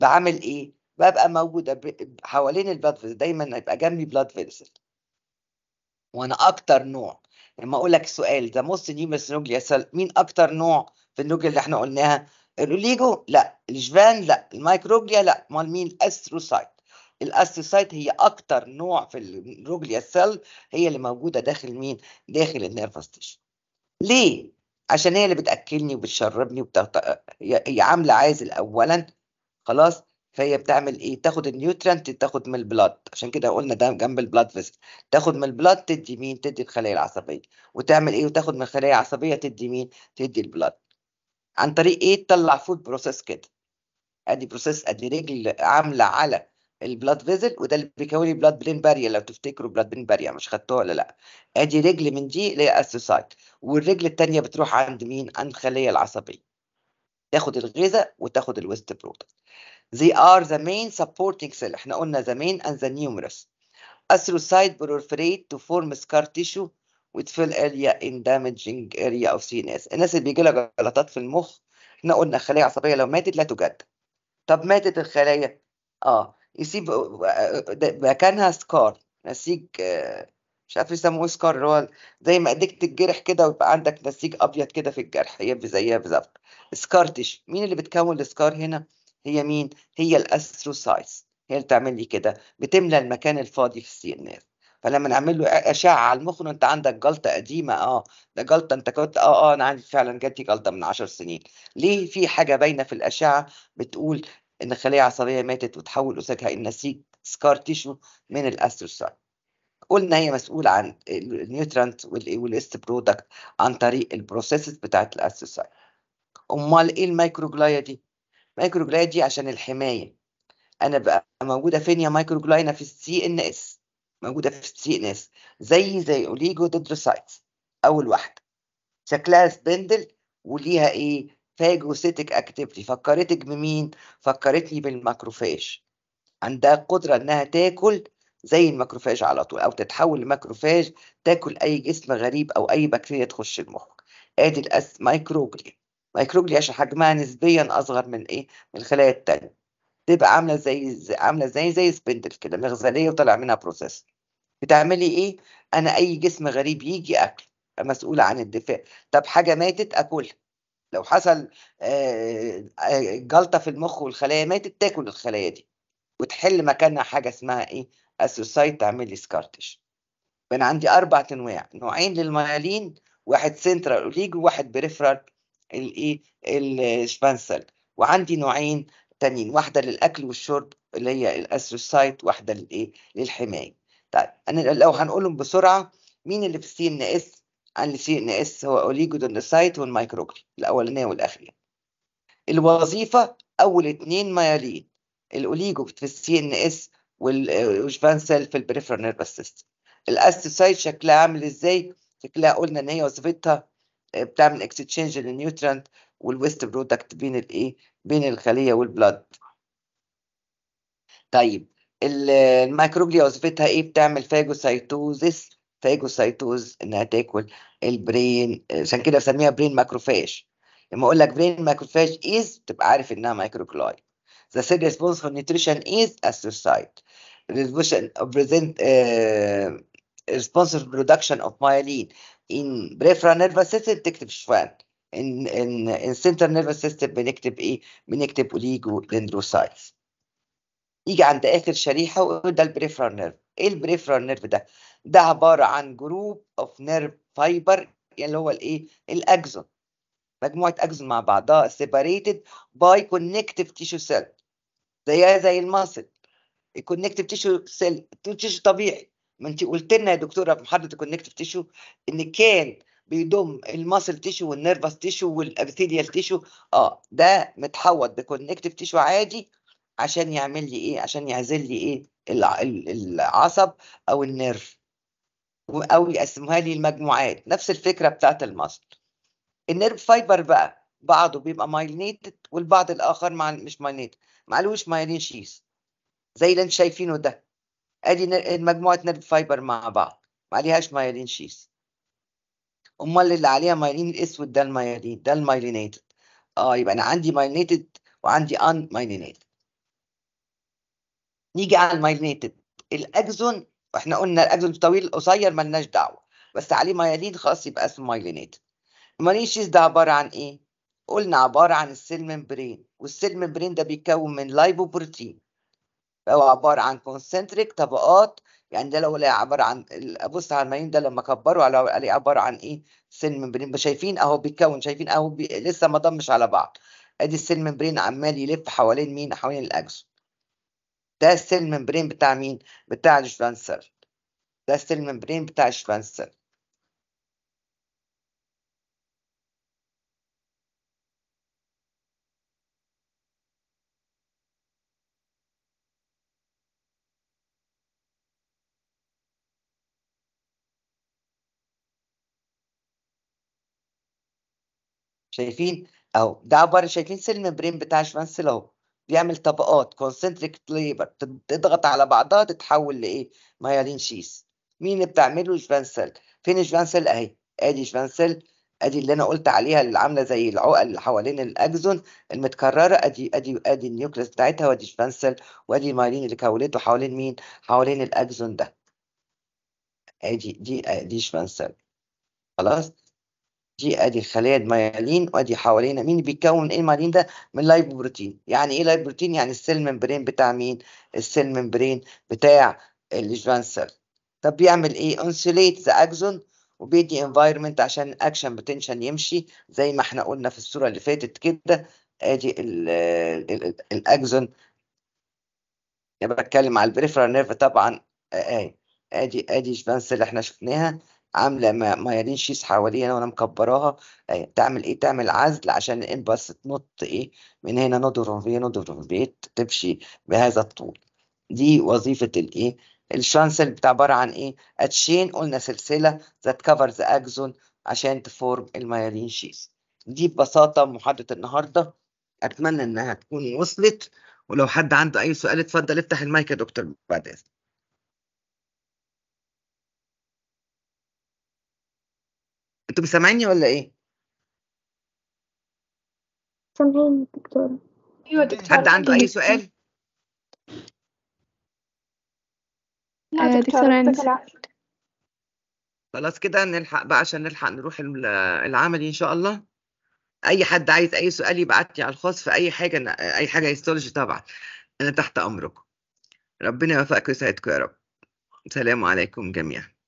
بعمل ايه ببقى موجوده حوالين البلاد دايما يبقى جنبي بلاد فيزل وانا اكتر نوع لما يعني اقول لك سؤال ده موست نيمس نوجل يسال مين اكتر نوع في النوجل اللي احنا قلناها الاوليجو لا الجفان لا المايكروجليا لا امال مين الاستروسايت الاستروسايت هي اكتر نوع في الروجليا سيل هي اللي موجوده داخل مين داخل النيرفس تيشن ليه عشان هي اللي بتاكلني وبتشربني وبتغط... هي عامله عازل اولا خلاص فهي بتعمل ايه تاخد النيوترنت تاخد من البلاد عشان كده قلنا ده جنب البلاد فيسل تاخد من البلاد تدي مين تدي الخلايا العصبيه وتعمل ايه وتاخد من الخلايا العصبيه تدي مين تدي البلاد عن طريق ايه تطلع فود بروسيس كده ادي بروسيس ادي رجل عامله على البلاد فيزل وده اللي بيكون لي بلاد برين باريا لو تفتكروا بلاد برين باريا مش خدتوها ولا لا ادي رجل من دي اسوسايت والرجل الثانيه بتروح عند مين عند الخليه العصبيه تاخد الغذاء وتاخد الويست برودكت They are the main supporting cell احنا قلنا the main and the numerous. Astrocyte proliferate to form scar tissue with fill area in damaging area of CNS. الناس اللي بيجي لها جلطات في المخ احنا قلنا خلايا عصبية لو ماتت لا تجد. طب ماتت الخلايا اه يسيب مكانها سكار نسيج مش عارف يسموه سكار اللي هو زي ما ايديك تتجرح كده ويبقى عندك نسيج ابيض كده في الجرح هي زيها بالظبط سكار تيشو مين اللي بتكون السكار هنا هي مين هي الاستروسايتس هي اللي بتعمل لي كده بتملى المكان الفاضي في السي ان اس إيه. فلما نعمل له اشعه على المخ انت عندك جلطه قديمه اه ده جلطه انت كنت اه اه انا عندي فعلا جات لي جلطه من 10 سنين ليه في حاجه باينه في الاشعه بتقول ان خليه عصبيه ماتت وتحول اساجها الى نسيج سكار تيشو من الاستروسايت قلنا هي مسؤول عن النيوترانت والويست برودكت عن طريق البروسيسز بتاعت الاستروسايت امال ايه الميكروجلايا دي مايكروجلايا دي عشان الحماية أنا بقى موجودة فين يا مايكروجلاينا في السي إن إس موجودة في السي إن إس زي زي أوليجو دندروسايتس أول واحدة شكلها سبندل وليها إيه فاجوسيتك أكتيفيتي فكرتك بمين؟ فكرتني بالماكروفاج عندها قدرة إنها تاكل زي الماكروفاج على طول أو تتحول لماكروفاج تاكل أي جسم غريب أو أي بكتيريا تخش المخ ادي الاس مايكروجليا مايكروجليا عشان حجمها نسبيا اصغر من ايه من الخلايا التانية تبقى عامله زي عامله زي زي سبندل كده مغزليه وطلع منها بروسيس بتعملي ايه انا اي جسم غريب يجي اكل مسؤوله عن الدفاع طب حاجه ماتت اكلها لو حصل آه، آه، جلطه في المخ والخلايا ماتت تاكل الخلايا دي وتحل مكانها حاجه اسمها ايه اسوسايت تعمل لي سكارتش فانا عندي اربع انواع نوعين للمايلين واحد سنترال اوليجو وواحد بريفرال الايه السبانسل وعندي نوعين تانيين واحده للاكل والشرب اللي هي الاستروسايت واحده للايه للحمايه طيب انا لو هنقولهم بسرعه مين اللي في السي ان اس السي ان اس هو اوليجودونسايت والمايكروجلي الاولانيه والاخيره الوظيفه اول اتنين ميالين الاوليجو في السي ان اس والشفانسل في البريفرال نيرفس سيستم الاستروسايت شكلها عامل ازاي شكلها قلنا ان هي وظيفتها بتعمل اكستشينج للنيوترنت والويست برودكت بين الايه بين الخليه والبلد طيب الميكروجليا وظيفتها ايه بتعمل فاجوسايتوزيس فاجوسايتوز انها تاكل البرين آه، عشان كده بسميها برين ماكروفاج لما اقول لك برين ماكروفاج از تبقى عارف انها مايكروجلاي ذا cell ريسبونس فور نيوتريشن از astrocyte. ريسبونس بريزنت ريسبونس برودكشن اوف مايلين in بريفرا nervous system تكتب شفان ان ان ان central nervous system بنكتب ايه بنكتب اوليجو دندروسايتس يجي عند اخر شريحه وده البريفرال نيرف ايه البريفرال نيرف ده ده عباره عن جروب اوف نيرف فايبر اللي هو الايه الاكزون مجموعه اكزون مع بعضها سيباريتد باي كونكتيف تيشو سيل زيها زي الماسل الكونكتيف تيشو سيل تيشو طبيعي ما انت قلت لنا يا دكتوره في محاضره الكونكتيف تيشو ان كان بيضم الماسل تيشو والنيرفس تيشو والارثيريال تيشو اه ده متحوط بكونكتيف تيشو عادي عشان يعمل لي ايه عشان يعزل لي ايه العصب او النيرف او يقسمها لي المجموعات نفس الفكره بتاعت الماسل النيرف فايبر بقى بعضه بيبقى مايلينيتد والبعض الاخر مع مش مايلينيتد معلوش مايلين شيز زي اللي انت شايفينه ده ادي مجموعه نيرف فايبر مع بعض ما عليهاش مايلين شيز امال اللي عليها مايلين الاسود ده المايلين ده المايلينيتد اه يبقى انا عندي مايلينيتد وعندي ان مايلينيتد نيجي على المايلينيتد الاكزون احنا قلنا الاكزون طويل قصير ملناش دعوه بس عليه مايلين خاص يبقى اسمه مايلينيتد المايلين شيز ده عباره عن ايه قلنا عباره عن السيل ممبرين والسيل ممبرين ده بيتكون من لايبوبروتين هو عباره عن كونسنتريك طبقات يعني ده لو عباره عن بص على الميون ده لما كبره على عليه عباره عن ايه سيل ممبرين شايفين اهو بيتكون شايفين اهو بي... لسه ما ضمش على بعض ادي السيل ممبرين عمال يلف حوالين مين حوالين الاكسون ده السيل ممبرين بتاع مين بتاع الشفانسر ده السيل ممبرين بتاع الشفانسر شايفين اهو ده عباره شايفين سلم برين بتاع شمانسل اهو بيعمل طبقات كونسنتريك ليبر تضغط على بعضها تتحول لايه مايلين شيس مين اللي بتعمله شفانسل فين شفانسل اهي ادي شفانسل ادي اللي انا قلت عليها اللي عامله زي العقل اللي حوالين الاكزون المتكرره ادي ادي ادي النيوكليس بتاعتها وادي شفانسل وادي المايلين اللي كولته حوالين مين حوالين الاكزون ده ادي دي دي شفانسل خلاص دي ادي الخلايا الميالين وادي حوالينا مين بيكون ايه الميالين ده من لايبوبروتين يعني ايه لايبوبروتين يعني السيل ممبرين بتاع مين السيل ممبرين بتاع الجوان سيل طب بيعمل ايه انسوليت ذا اكزون وبيدي انفايرمنت عشان الاكشن بوتنشال يمشي زي ما احنا قلنا في الصوره اللي فاتت كده ادي الاكزون بتكلم على البريفرال نيرف طبعا آه، آه. ادي ادي جوان سيل احنا شفناها عامله ميادين شيس حواليها وانا مكبراها آه، تعمل ايه تعمل عزل عشان الانبس تنط ايه من هنا نضر في نضر في تمشي بهذا الطول دي وظيفه الايه الشانسل بتاع عباره عن ايه اتشين قلنا سلسله ذات كفرز اكزون عشان تفورم الميادين شيس دي ببساطه محاضره النهارده اتمنى انها تكون وصلت ولو حد عنده اي سؤال اتفضل افتح المايك يا دكتور بعد اذنك انتوا سامعيني ولا ايه؟ سامعين دكتورة ايوه دكتورة حد عنده اي سؤال؟ لا آه، دكتورة, خلاص كده نلحق بقى عشان نلحق نروح العملي ان شاء الله اي حد عايز اي سؤال يبعت لي على الخاص في اي حاجه اي حاجه هيستولوجي طبعا انا تحت امركم ربنا يوفقكم ويسعدكم يا رب السلام عليكم جميعا